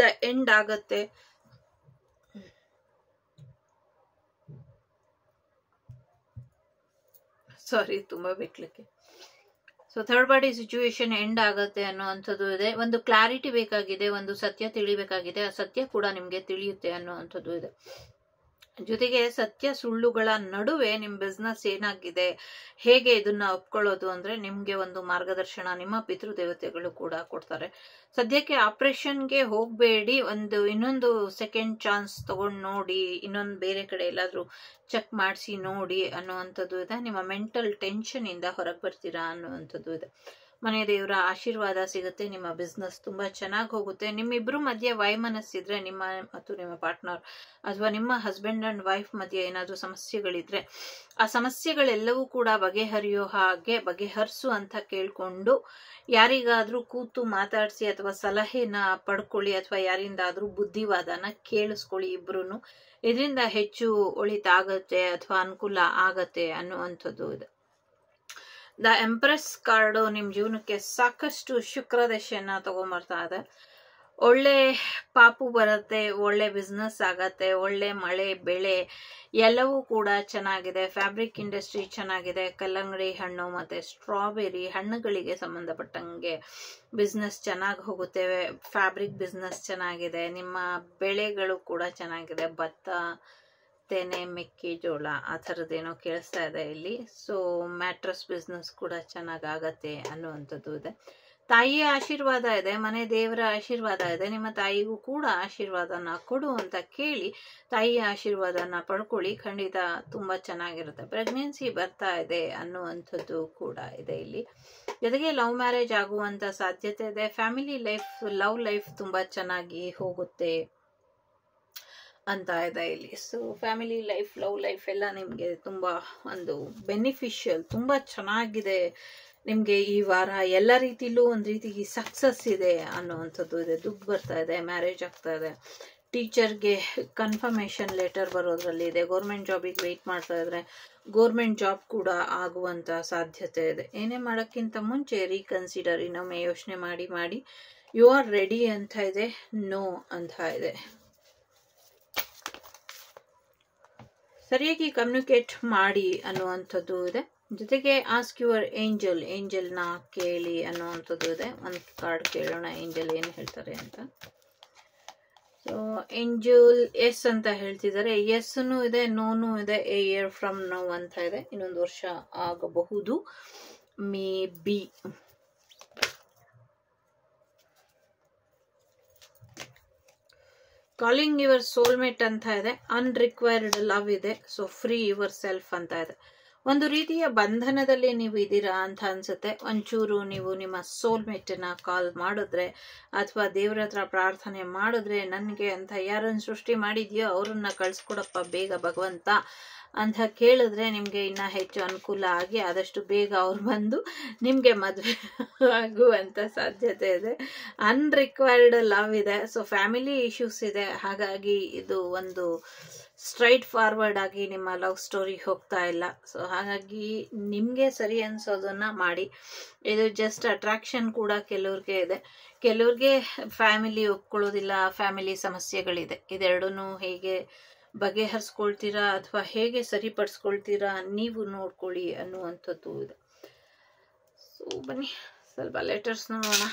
the end ಆಗತ್ತೆ ಸಾರಿ ತುಂಬಾ ಬಿಟ್ಲಿಕ್ಕೆ so third party situation end ಆಗತ್ತೆ ಅನ್ನೋ ಇದೆ ಒಂದು ಕ್ಲಾರಿಟಿ ಬೇಕಾಗಿದೆ ಒಂದು ಸತ್ಯ ತಿಳಿಬೇಕಾಗಿದೆ ಆ ಸತ್ಯ ಕೂಡ ನಿಮಗೆ ತಿಳಿಯುತ್ತೆ ಅನ್ನೋ ಇದೆ ಜೊತೆಗೆ ಸತ್ಯ ಸುಳ್ಳುಗಳ ನಡುವೆ ನಿಮ್ ಬಿಸ್ನೆಸ್ ಏನಾಗಿದೆ ಹೇಗೆ ಇದನ್ನ ಒಪ್ಕೊಳ್ಳೋದು ಅಂದ್ರೆ ನಿಮ್ಗೆ ಒಂದು ಮಾರ್ಗದರ್ಶನ ನಿಮ್ಮ ಪಿತೃ ದೇವತೆಗಳು ಕೂಡ ಕೊಡ್ತಾರೆ ಸದ್ಯಕ್ಕೆ ಆಪರೇಷನ್ಗೆ ಹೋಗ್ಬೇಡಿ ಒಂದು ಇನ್ನೊಂದು ಸೆಕೆಂಡ್ ಚಾನ್ಸ್ ತಗೊಂಡ್ ನೋಡಿ ಇನ್ನೊಂದು ಬೇರೆ ಕಡೆ ಎಲ್ಲಾದ್ರೂ ಚೆಕ್ ಮಾಡಿಸಿ ನೋಡಿ ಅನ್ನುವಂಥದ್ದು ಇದೆ ನಿಮ್ಮ ಮೆಂಟಲ್ ಟೆನ್ಷನ್ ಇಂದ ಹೊರಗೆ ಬರ್ತೀರಾ ಅನ್ನುವಂಥದ್ದು ಇದೆ ಮನೆ ದೇವರ ಆಶೀರ್ವಾದ ಸಿಗುತ್ತೆ ನಿಮ್ಮ ಬಿಸ್ನೆಸ್ ತುಂಬ ಚೆನ್ನಾಗಿ ಹೋಗುತ್ತೆ ನಿಮ್ಮಿಬ್ಬರು ಮಧ್ಯೆ ವೈಮನಸ್ಸಿದ್ರೆ ನಿಮ್ಮ ಮತ್ತು ನಿಮ್ಮ ಪಾರ್ಟ್ನರ್ ಅಥವಾ ನಿಮ್ಮ ಹಸ್ಬೆಂಡ್ ಆ್ಯಂಡ್ ವೈಫ್ ಮಧ್ಯೆ ಏನಾದರೂ ಸಮಸ್ಯೆಗಳಿದ್ರೆ ಆ ಸಮಸ್ಯೆಗಳೆಲ್ಲವೂ ಕೂಡ ಬಗೆಹರಿಯೋ ಹಾಗೆ ಬಗೆಹರಿಸು ಅಂತ ಕೇಳಿಕೊಂಡು ಯಾರಿಗಾದರೂ ಕೂತು ಮಾತಾಡಿಸಿ ಅಥವಾ ಸಲಹೆನ ಪಡ್ಕೊಳ್ಳಿ ಅಥವಾ ಯಾರಿಂದಾದರೂ ಬುದ್ಧಿವಾದನ ಕೇಳಿಸ್ಕೊಳ್ಳಿ ಇಬ್ರು ಇದರಿಂದ ಹೆಚ್ಚು ಒಳಿತಾಗತ್ತೆ ಅಥವಾ ಅನುಕೂಲ ಆಗತ್ತೆ ಅನ್ನುವಂಥದ್ದು ಇದು ದ ಎಂಪ್ರೆಸ್ ಕಾರ್ಡು ನಿಮ್ಮ ಜೀವನಕ್ಕೆ ಸಾಕಷ್ಟು ಶುಕ್ರ ದಶೆಯನ್ನು ತಗೊಂಬರ್ತಾ ಇದೆ ಒಳ್ಳೆ ಪಾಪು ಬರುತ್ತೆ ಒಳ್ಳೆ ಬಿಸ್ನೆಸ್ ಆಗತ್ತೆ ಒಳ್ಳೆ ಮಳೆ ಬೆಳೆ ಎಲ್ಲವೂ ಕೂಡ ಚೆನ್ನಾಗಿದೆ ಫ್ಯಾಬ್ರಿಕ್ ಇಂಡಸ್ಟ್ರಿ ಚೆನ್ನಾಗಿದೆ ಕಲ್ಲಂಗಡಿ ಹಣ್ಣು ಮತ್ತು ಸ್ಟ್ರಾಬೆರಿ ಹಣ್ಣುಗಳಿಗೆ ಸಂಬಂಧಪಟ್ಟಂಗೆ ಬಿಸ್ನೆಸ್ ಚೆನ್ನಾಗಿ ಹೋಗುತ್ತೆ ಫ್ಯಾಬ್ರಿಕ್ ಬಿಸ್ನೆಸ್ ಚೆನ್ನಾಗಿದೆ ನಿಮ್ಮ ಬೆಳೆಗಳು ಕೂಡ ಚೆನ್ನಾಗಿದೆ ಭತ್ತ ತೆನೆ ಮೆಕ್ಕೆಜೋಳ ಆ ಥರದ್ದೇನೋ ಕೇಳಿಸ್ತಾ ಇದೆ ಇಲ್ಲಿ ಸೊ ಮ್ಯಾಟ್ರಸ್ ಬಿಸ್ನೆಸ್ ಕೂಡ ಚೆನ್ನಾಗಾಗತ್ತೆ ಅನ್ನುವಂಥದ್ದು ಇದೆ ತಾಯಿಯ ಆಶೀರ್ವಾದ ಇದೆ ಮನೆ ದೇವರ ಆಶೀರ್ವಾದ ಇದೆ ನಿಮ್ಮ ತಾಯಿಗೂ ಕೂಡ ಆಶೀರ್ವಾದನ ಕೊಡು ಅಂತ ಕೇಳಿ ತಾಯಿಯ ಆಶೀರ್ವಾದನ ಪಡ್ಕೊಳ್ಳಿ ಖಂಡಿತ ತುಂಬ ಚೆನ್ನಾಗಿರುತ್ತೆ ಪ್ರೆಗ್ನೆನ್ಸಿ ಬರ್ತಾ ಇದೆ ಅನ್ನುವಂಥದ್ದು ಕೂಡ ಇದೆ ಇಲ್ಲಿ ಜೊತೆಗೆ ಲವ್ ಮ್ಯಾರೇಜ್ ಆಗುವಂಥ ಸಾಧ್ಯತೆ ಇದೆ ಫ್ಯಾಮಿಲಿ ಲೈಫ್ ಲವ್ ಲೈಫ್ ತುಂಬ ಚೆನ್ನಾಗಿ ಹೋಗುತ್ತೆ ಅಂತ ಇದೆ ಇಲ್ಲಿ so family life love life ಎಲ್ಲ ನಿಮಗೆ ತುಂಬ ಒಂದು ಬೆನಿಫಿಷಿಯಲ್ ತುಂಬ ಚೆನ್ನಾಗಿದೆ ನಿಮಗೆ ಈ ವಾರ ಎಲ್ಲ ರೀತಿಲೂ ಒಂದು ರೀತಿ ಸಕ್ಸಸ್ ಇದೆ ಅನ್ನೋವಂಥದ್ದು ಇದೆ ದುಡ್ಡು ಬರ್ತಾ ಇದೆ ಮ್ಯಾರೇಜ್ ಆಗ್ತಾ ಇದೆ ಟೀಚರ್ಗೆ ಕನ್ಫರ್ಮೇಷನ್ ಲೆಟರ್ ಬರೋದ್ರಲ್ಲಿ ಇದೆ ಗೌರ್ಮೆಂಟ್ ಜಾಬಿಗೆ ವೆಯ್ಟ್ ಮಾಡ್ತಾ ಇದ್ರೆ ಗೌರ್ಮೆಂಟ್ ಜಾಬ್ ಕೂಡ ಆಗುವಂಥ ಸಾಧ್ಯತೆ ಇದೆ ಏನೇ ಮಾಡೋಕ್ಕಿಂತ ಮುಂಚೆ ರೀಕನ್ಸಿಡರ್ ಇನ್ನೊಮ್ಮೆ ಯೋಚನೆ ಮಾಡಿ ಮಾಡಿ ಯು ಆರ್ ರೆಡಿ ಅಂತ ಇದೆ ನೋ ಅಂತ ಇದೆ ಸರಿಯಾಗಿ ಕಮ್ಯುನಿಕೇಟ್ ಮಾಡಿ ಅನ್ನುವಂಥದ್ದು ಇದೆ ಜೊತೆಗೆ ಆಸ್ಕ್ ಯುವರ್ ಏಂಜಲ್ ಏಂಜಲ್ನ ಕೇಳಿ ಅನ್ನುವಂಥದ್ದು ಇದೆ ಒಂದು ಕಾರ್ಡ್ ಕೇಳೋಣ ಏಂಜಲ್ ಏನು ಹೇಳ್ತಾರೆ ಅಂತ ಸೊ ಏಂಜಲ್ ಎಸ್ ಅಂತ ಹೇಳ್ತಿದ್ದಾರೆ ಎಸ್ನು ಇದೆ ನೋನು ಇದೆ ಎ ಇಯರ್ ಫ್ರಮ್ ನೋ ಅಂತ ಇದೆ ಇನ್ನೊಂದು ವರ್ಷ ಆಗಬಹುದು maybe calling your soulmate ಅಂತ ಇದೆ ಅನ್ರಿಕ್ವೈರ್ಡ್ ಲವ್ ಇದೆ ಸೊ ಫ್ರೀ ಯುವರ್ ಸೆಲ್ಫ್ ಅಂತ ಇದೆ ಒಂದು ರೀತಿಯ ಬಂಧನದಲ್ಲಿ ನೀವು ಇದ್ದೀರಾ ಅಂತ ಅನ್ಸುತ್ತೆ ಒಂಚೂರು ನೀವು ನಿಮ್ಮ ಸೋಲ್ಮೇಟನ್ನು ಕಾಲ್ ಮಾಡಿದ್ರೆ ಅಥವಾ ದೇವ್ರ ಹತ್ರ ಪ್ರಾರ್ಥನೆ ಮಾಡಿದ್ರೆ ನನಗೆ ಅಂತ ಯಾರನ್ನು ಸೃಷ್ಟಿ ಮಾಡಿದ್ಯೋ ಅವರನ್ನ ಕಳಿಸ್ಕೊಡಪ್ಪ ಬೇಗ ಭಗವಂತ ಅಂತ ಕೇಳಿದ್ರೆ ನಿಮಗೆ ಇನ್ನೂ ಹೆಚ್ಚು ಅನುಕೂಲ ಆಗಿ ಆದಷ್ಟು ಬೇಗ ಅವ್ರು ಬಂದು ನಿಮಗೆ ಮದುವೆ ಆಗುವಂಥ ಸಾಧ್ಯತೆ ಇದೆ ಅನ್ರಿಕ್ವೈರ್ಡ್ ಲವ್ ಇದೆ ಸೊ ಫ್ಯಾಮಿಲಿ ಇಶ್ಯೂಸ್ ಇದೆ ಹಾಗಾಗಿ ಇದು ಒಂದು ಸ್ಟ್ರೈಟ್ ಫಾರ್ವರ್ಡ್ ಆಗಿ ನಿಮ್ಮ ಲವ್ ಸ್ಟೋರಿ ಹೋಗ್ತಾ ಇಲ್ಲ ಸೊ ಹಾಗಾಗಿ ನಿಮಗೆ ಸರಿ ಅನ್ಸೋದನ್ನ ಮಾಡಿ ಇದು ಜಸ್ಟ್ ಅಟ್ರಾಕ್ಷನ್ ಕೂಡ ಕೆಲವ್ರಿಗೆ ಇದೆ ಕೆಲವ್ರಿಗೆ ಫ್ಯಾಮಿಲಿ ಒಪ್ಕೊಳ್ಳೋದಿಲ್ಲ ಫ್ಯಾಮಿಲಿ ಸಮಸ್ಯೆಗಳಿದೆ ಇದೆರಡೂ ಹೇಗೆ ಬಗೆಹರಿಸ್ಕೊಳ್ತೀರಾ ಅಥವಾ ಹೇಗೆ ಸರಿಪಡಿಸ್ಕೊಳ್ತೀರಾ ನೀವು ನೋಡ್ಕೊಳ್ಳಿ ಅನ್ನುವಂಥದ್ದು ಇದೆ ಸೊ ಬನ್ನಿ ಸ್ವಲ್ಪ ಲೆಟರ್ಸ್ ನೋಡೋಣ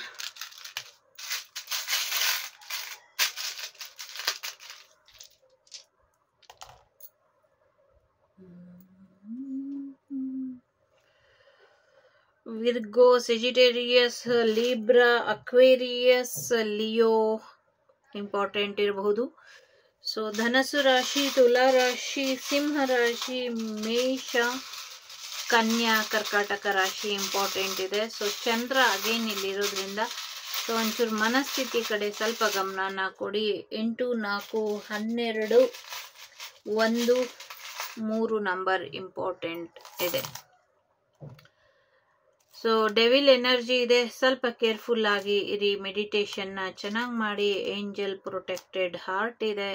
Virgo Sagittarius, Libra Aquarius Leo important ಇರಬಹುದು ಸೊ ಧನಸು ರಾಶಿ ತುಲಾ ರಾಶಿ ಸಿಂಹ ರಾಶಿ ಮೇಷ ಕನ್ಯಾ ಕರ್ಕಾಟಕ ರಾಶಿ ಇಂಪಾರ್ಟೆಂಟ್ ಇದೆ ಸೊ ಚಂದ್ರ ಅಗೇನ್ ಇಲ್ಲಿರೋದ್ರಿಂದ ಸೊ ಒಂಚೂರು ಮನಸ್ಥಿತಿ ಕಡೆ ಸ್ವಲ್ಪ ಗಮನನ ಕೊಡಿ ಎಂಟು ನಾಲ್ಕು ಹನ್ನೆರಡು ಒಂದು ಮೂರು ನಂಬರ್ ಇಂಪಾರ್ಟೆಂಟ್ ಇದೆ ಸೊ ಡೆವಿಲ್ ಎನರ್ಜಿ ಇದೆ ಸ್ವಲ್ಪ ಕೇರ್ಫುಲ್ ಆಗಿ ಇರಿ ಮೆಡಿಟೇಷನ್ನ ಚೆನ್ನಾಗಿ ಮಾಡಿ ಏಂಜಲ್ ಪ್ರೊಟೆಕ್ಟೆಡ್ ಹಾರ್ಟ್ ಇದೆ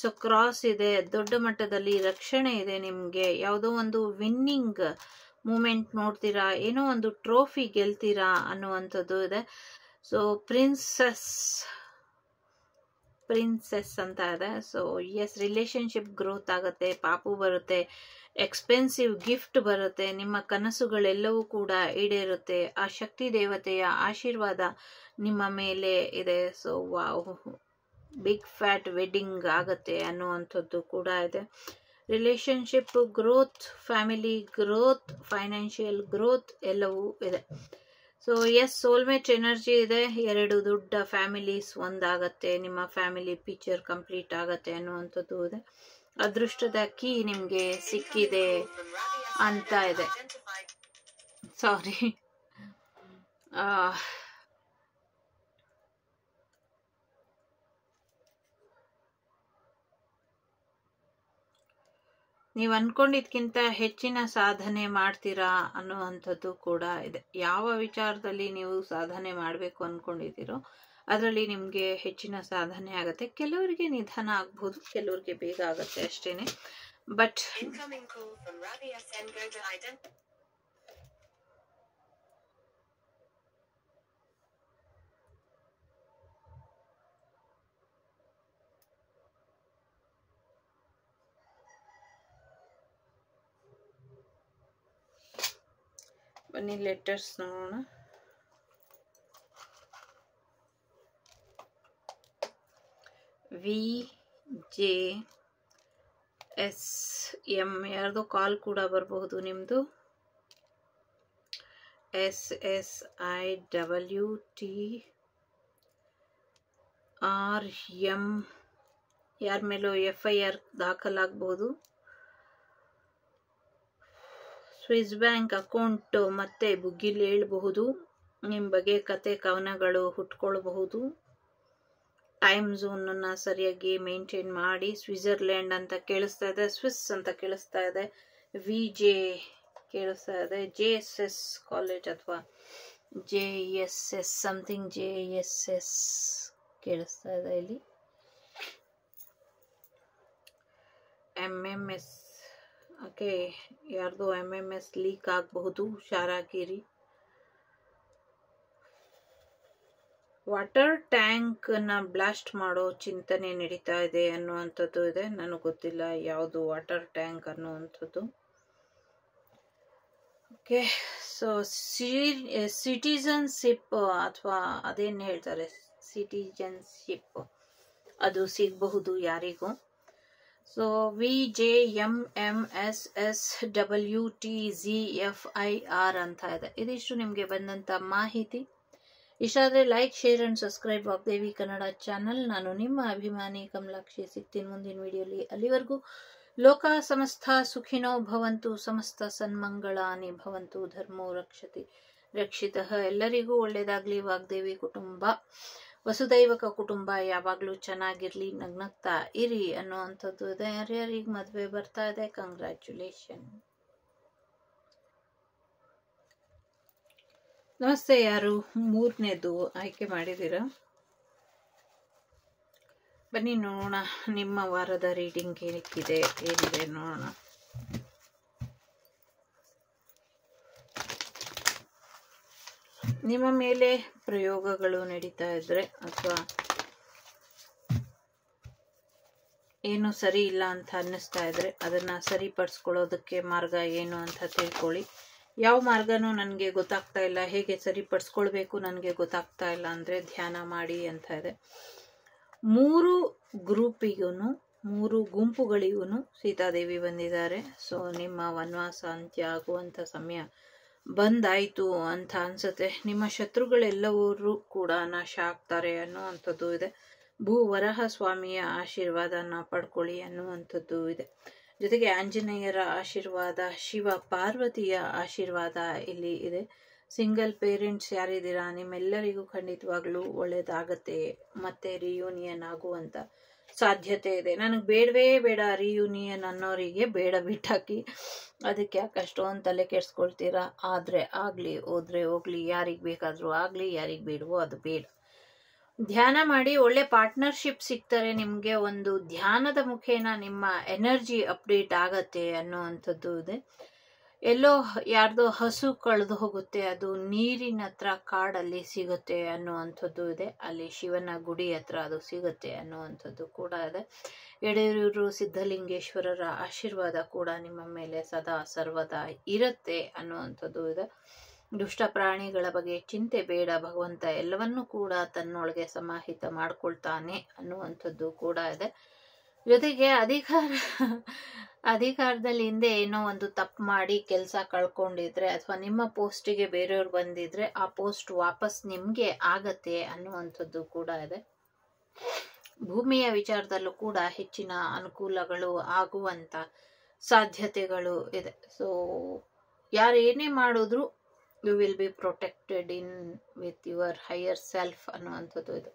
ಸೊ ಕ್ರಾಸ್ ಇದೆ ದೊಡ್ಡ ಮಟ್ಟದಲ್ಲಿ ರಕ್ಷಣೆ ಇದೆ ನಿಮಗೆ ಯಾವುದೋ ಒಂದು ವಿನ್ನಿಂಗ್ ಮೂಮೆಂಟ್ ನೋಡ್ತೀರಾ ಏನೋ ಒಂದು ಟ್ರೋಫಿ ಗೆಲ್ತೀರಾ ಅನ್ನುವಂಥದ್ದು ಇದೆ ಸೊ ಪ್ರಿನ್ಸಸ್ ಪ್ರಿನ್ಸೆಸ್ ಅಂತ ಇದೆ ಸೊ ಎಸ್ ರಿಲೇಶನ್ಶಿಪ್ ಗ್ರೋತ್ ಆಗುತ್ತೆ ಪಾಪು ಬರುತ್ತೆ ಎಕ್ಸ್ಪೆನ್ಸಿವ್ ಗಿಫ್ಟ್ ಬರುತ್ತೆ ನಿಮ್ಮ ಕನಸುಗಳೆಲ್ಲವೂ ಕೂಡ ಈಡೇರುತ್ತೆ ಆ ಶಕ್ತಿ ದೇವತೆಯ ಆಶೀರ್ವಾದ ನಿಮ್ಮ ಮೇಲೆ ಇದೆ ಸೊ ವಾ ಬಿಗ್ ಫ್ಯಾಟ್ ವೆಡ್ಡಿಂಗ್ ಆಗುತ್ತೆ ಅನ್ನುವಂಥದ್ದು ಕೂಡ ಇದೆ relationship growth family growth financial growth ಎಲ್ಲವೂ ಇದೆ ಸೊ ಎಸ್ ಸೋಲ್ಮೇಟ್ ಎನರ್ಜಿ ಇದೆ ಎರಡು ದೊಡ್ಡ ಫ್ಯಾಮಿಲೀಸ್ ಒಂದಾಗತ್ತೆ ನಿಮ್ಮ ಫ್ಯಾಮಿಲಿ ಪಿಕ್ಚರ್ ಕಂಪ್ಲೀಟ್ ಆಗತ್ತೆ ಅನ್ನುವಂಥದ್ದು ಇದೆ ಅದೃಷ್ಟದ ಕೀ ನಿಮಗೆ ಸಿಕ್ಕಿದೆ ಅಂತ ಇದೆ ಸಾರಿ ನೀವು ಅನ್ಕೊಂಡಿದ್ಕಿಂತ ಹೆಚ್ಚಿನ ಸಾಧನೆ ಮಾಡ್ತೀರಾ ಅನ್ನುವಂಥದ್ದು ಕೂಡ ಇದೆ ಯಾವ ವಿಚಾರದಲ್ಲಿ ನೀವು ಸಾಧನೆ ಮಾಡಬೇಕು ಅಂದ್ಕೊಂಡಿದ್ದೀರೋ அதரலி நிமகே எச்சினா சாதhane ಆಗತೆ ಕೆಲವರಿಗೆ निधन ಆಗಬಹುದು ಕೆಲವರಿಗೆ ಬೇಗ ಆಗುತ್ತೆ ಅಷ್ಟೇನೆ ಬಟ್ ಬನ್ನಿ ಲೆಟರ್ಸ್ ನೋಡೋಣ ಜೆ ಎಸ್ ಎಮ್ ಯಾರ್ದೋ ಕಾಲ್ ಕೂಡ ಬರಬಹುದು ನಿಮ್ಮದು S S I W T R M ಯಾರ ಮೇಲೂ ಎಫ್ ಐ ಆರ್ ದಾಖಲಾಗಬಹುದು ಸ್ವಿಸ್ ಬ್ಯಾಂಕ್ ಅಕೌಂಟ್ ಮತ್ತೆ ಹೇಳಬಹುದು ನಿಮ್ಮ ಬಗ್ಗೆ ಕತೆ ಕವನಗಳು ಹುಟ್ಕೊಳ್ಬಹುದು ಟೈಮ್ ಝೋನನ್ನು ಸರಿಯಾಗಿ ಮೇಂಟೈನ್ ಮಾಡಿ ಸ್ವಿಟ್ಜರ್ಲ್ಯಾಂಡ್ ಅಂತ ಕೇಳಿಸ್ತಾ ಇದೆ ಸ್ವಿಸ್ ಅಂತ ಕೇಳಿಸ್ತಾ ಇದೆ ವಿ ಜೆ ಕೇಳಿಸ್ತಾ ಇದೆ ಜೆ ಎಸ್ ಎಸ್ ಕಾಲೇಜ್ ಅಥವಾ J S S something J S S ಕೇಳಿಸ್ತಾ ಇದೆ ಇಲ್ಲಿ ಎಮ್ ಎಮ್ ಎಸ್ ಓಕೆ ಯಾರ್ದು ಎಮ್ ಎಮ್ ಎಸ್ ಲೀಕ್ ಆಗಬಹುದು ಶಾರಾಗಿರಿ ವಾಟರ್ ಟ್ಯಾಂಕನ್ನು ಬ್ಲಾಸ್ಟ್ ಮಾಡೋ ಚಿಂತನೆ ನಡೀತಾ ಇದೆ ಅನ್ನುವಂಥದ್ದು ಇದೆ ನನಗೆ ಗೊತ್ತಿಲ್ಲ ಯಾವುದು ವಾಟರ್ ಟ್ಯಾಂಕ್ ಅನ್ನುವಂಥದ್ದು ಓಕೆ ಸೊ ಸಿಟಿಜನ್ಶಿಪ್ ಅಥವಾ ಅದೇನು ಹೇಳ್ತಾರೆ ಸಿಟಿಜನ್ಶಿಪ್ ಅದು ಸಿಗಬಹುದು ಯಾರಿಗೂ so V J M M S S W T G F I R ಅಂತ ಇದೆ ಇದಿಷ್ಟು ನಿಮಗೆ ಬಂದಂಥ ಮಾಹಿತಿ ಇಷ್ಟಾದರೆ like share and subscribe Vagdevi Kannada channel ನಾನು ನಿಮ್ಮ ಅಭಿಮಾನಿ ಕಮಲಾಕ್ಷಿ ಸಿಗ್ತೀನಿ ಮುಂದಿನ ವಿಡಿಯೋಲಿ ಅಲ್ಲಿವರೆಗೂ ಲೋಕ ಸಮಸ್ತ ಸುಖಿನೋ ಭವಂತು ಸಮಸ್ತ ಸನ್ಮಂಗಳಾನಿ ಭವಂತು ಧರ್ಮೋ ರಕ್ಷತಿ ರಕ್ಷಿತಃ ಎಲ್ಲರಿಗೂ ಒಳ್ಳೆಯದಾಗಲಿ ವಾಗ್ದೇವಿ ಕುಟುಂಬ ವಸುದೈವಕ ಕುಟುಂಬ ಯಾವಾಗಲೂ ಚೆನ್ನಾಗಿರಲಿ ನಗ್ನಗ್ತಾ ಇರಿ ಅನ್ನೋ ಅಂಥದ್ದು ಯಾರ್ಯಾರಿಗೆ ಮದುವೆ ಬರ್ತಾ ಇದೆ ಕಂಗ್ರ್ಯಾಚುಲೇಷನ್ ನಮಸ್ತೆ ಯಾರು ಮೂರನೇದು ಆಯ್ಕೆ ಮಾಡಿದ್ದೀರಾ ಬನ್ನಿ ನೋಡೋಣ ನಿಮ್ಮ ವಾರದ ರೀಡಿಂಗ್ ಏನಕ್ಕಿದೆ ಏನಿದೆ ನೋಡೋಣ ನಿಮ್ಮ ಮೇಲೆ ಪ್ರಯೋಗಗಳು ನಡೀತಾ ಇದ್ರೆ ಅಥವಾ ಏನು ಸರಿ ಇಲ್ಲ ಅಂತ ಅನ್ನಿಸ್ತಾ ಇದ್ರೆ ಅದನ್ನ ಸರಿಪಡಿಸ್ಕೊಳ್ಳೋದಕ್ಕೆ ಮಾರ್ಗ ಏನು ಅಂತ ತಿಳ್ಕೊಳ್ಳಿ ಯಾವ ಮಾರ್ಗನೂ ನನಗೆ ಗೊತ್ತಾಗ್ತಾ ಇಲ್ಲ ಹೇಗೆ ಸರಿಪಡಿಸ್ಕೊಳ್ಬೇಕು ನನಗೆ ಗೊತ್ತಾಗ್ತಾ ಇಲ್ಲ ಅಂದರೆ ಧ್ಯಾನ ಮಾಡಿ ಅಂತ ಇದೆ ಮೂರು ಗ್ರೂಪಿಗೂ ಮೂರು ಗುಂಪುಗಳಿಗೂ ಸೀತಾದೇವಿ ಬಂದಿದ್ದಾರೆ ಸೊ ನಿಮ್ಮ ವನವಾಸ ಅಂತ್ಯ ಆಗುವಂಥ ಸಮಯ ಬಂದಾಯಿತು ಅಂತ ಅನ್ಸುತ್ತೆ ನಿಮ್ಮ ಶತ್ರುಗಳೆಲ್ಲವರು ಕೂಡ ನಾಶ ಆಗ್ತಾರೆ ಅನ್ನುವಂಥದ್ದು ಇದೆ ಭೂ ವರಹ ಸ್ವಾಮಿಯ ಆಶೀರ್ವಾದನ ಪಡ್ಕೊಳ್ಳಿ ಅನ್ನುವಂಥದ್ದು ಇದೆ ಜೊತೆಗೆ ಆಂಜನೇಯರ ಆಶೀರ್ವಾದ ಶಿವ ಪಾರ್ವತಿಯ ಆಶೀರ್ವಾದ ಇಲ್ಲಿ ಇದೆ ಸಿಂಗಲ್ ಪೇರೆಂಟ್ಸ್ ಯಾರಿದ್ದೀರಾ ನಿಮ್ಮೆಲ್ಲರಿಗೂ ಖಂಡಿತವಾಗ್ಲೂ ಒಳ್ಳೇದಾಗತ್ತೆ ಮತ್ತೆ ರಿಯೂನಿಯನ್ ಆಗುವಂಥ ಸಾಧ್ಯತೆ ಇದೆ ನನಗೆ ಬೇಡವೇ ಬೇಡ ರಿಯೂನಿಯನ್ ಅನ್ನೋರಿಗೆ ಬೇಡ ಬಿಟ್ಟಾಕಿ ಅದಕ್ಕೆ ಯಾಕೆ ಅಷ್ಟೊಂದು ತಲೆ ಕೆಡ್ಸ್ಕೊಳ್ತೀರಾ ಆದರೆ ಆಗಲಿ ಹೋದರೆ ಹೋಗ್ಲಿ ಯಾರಿಗೆ ಬೇಕಾದರೂ ಆಗಲಿ ಯಾರಿಗೆ ಬೇಡವೋ ಅದು ಬೇಡ ಧ್ಯಾನ ಮಾಡಿ ಒಳ್ಳೆ ಪಾರ್ಟ್ನರ್ಶಿಪ್ ಸಿಗ್ತಾರೆ ನಿಮಗೆ ಒಂದು ಧ್ಯಾನದ ಮುಖೇನ ನಿಮ್ಮ ಎನರ್ಜಿ ಅಪ್ಡೇಟ್ ಆಗತ್ತೆ ಅನ್ನೋವಂಥದ್ದು ಇದೆ ಎಲ್ಲೋ ಯಾರ್ದೋ ಹಸು ಕಳೆದು ಹೋಗುತ್ತೆ ಅದು ನೀರಿನ ಹತ್ರ ಕಾಡಲ್ಲಿ ಸಿಗುತ್ತೆ ಅನ್ನುವಂಥದ್ದು ಇದೆ ಅಲ್ಲಿ ಶಿವನ ಗುಡಿ ಹತ್ರ ಅದು ಸಿಗುತ್ತೆ ಅನ್ನುವಂಥದ್ದು ಕೂಡ ಇದೆ ಎಡೆಯೂರು ಸಿದ್ಧಲಿಂಗೇಶ್ವರರ ಆಶೀರ್ವಾದ ಕೂಡ ನಿಮ್ಮ ಮೇಲೆ ಸದಾ ಸರ್ವದಾ ಇರುತ್ತೆ ಅನ್ನುವಂಥದ್ದು ಇದೆ ದುಷ್ಟ ಪ್ರಾಣಿಗಳ ಬಗ್ಗೆ ಚಿಂತೆ ಬೇಡ ಭಗವಂತ ಎಲ್ಲವನ್ನೂ ಕೂಡ ತನ್ನೊಳಗೆ ಸಮಾಹಿತ ಮಾಡ್ಕೊಳ್ತಾನೆ ಅನ್ನುವಂಥದ್ದು ಕೂಡ ಇದೆ ಜೊತೆಗೆ ಅಧಿಕಾರ ಅಧಿಕಾರದಲ್ಲಿ ಹಿಂದೆ ಏನೋ ಒಂದು ತಪ್ಪು ಮಾಡಿ ಕೆಲಸ ಕಳ್ಕೊಂಡಿದ್ರೆ ಅಥವಾ ನಿಮ್ಮ ಪೋಸ್ಟಿಗೆ ಬೇರೆಯವ್ರು ಬಂದಿದ್ರೆ ಆ ಪೋಸ್ಟ್ ವಾಪಸ್ ನಿಮಗೆ ಆಗತ್ತೆ ಅನ್ನುವಂಥದ್ದು ಕೂಡ ಇದೆ ಭೂಮಿಯ ವಿಚಾರದಲ್ಲೂ ಕೂಡ ಹೆಚ್ಚಿನ ಅನುಕೂಲಗಳು ಆಗುವಂಥ ಸಾಧ್ಯತೆಗಳು ಇದೆ ಸೊ ಯಾರು ಏನೇ ಮಾಡಿದ್ರು you will be protected in with your higher self ಅನ್ನುವಂಥದ್ದು ಇದು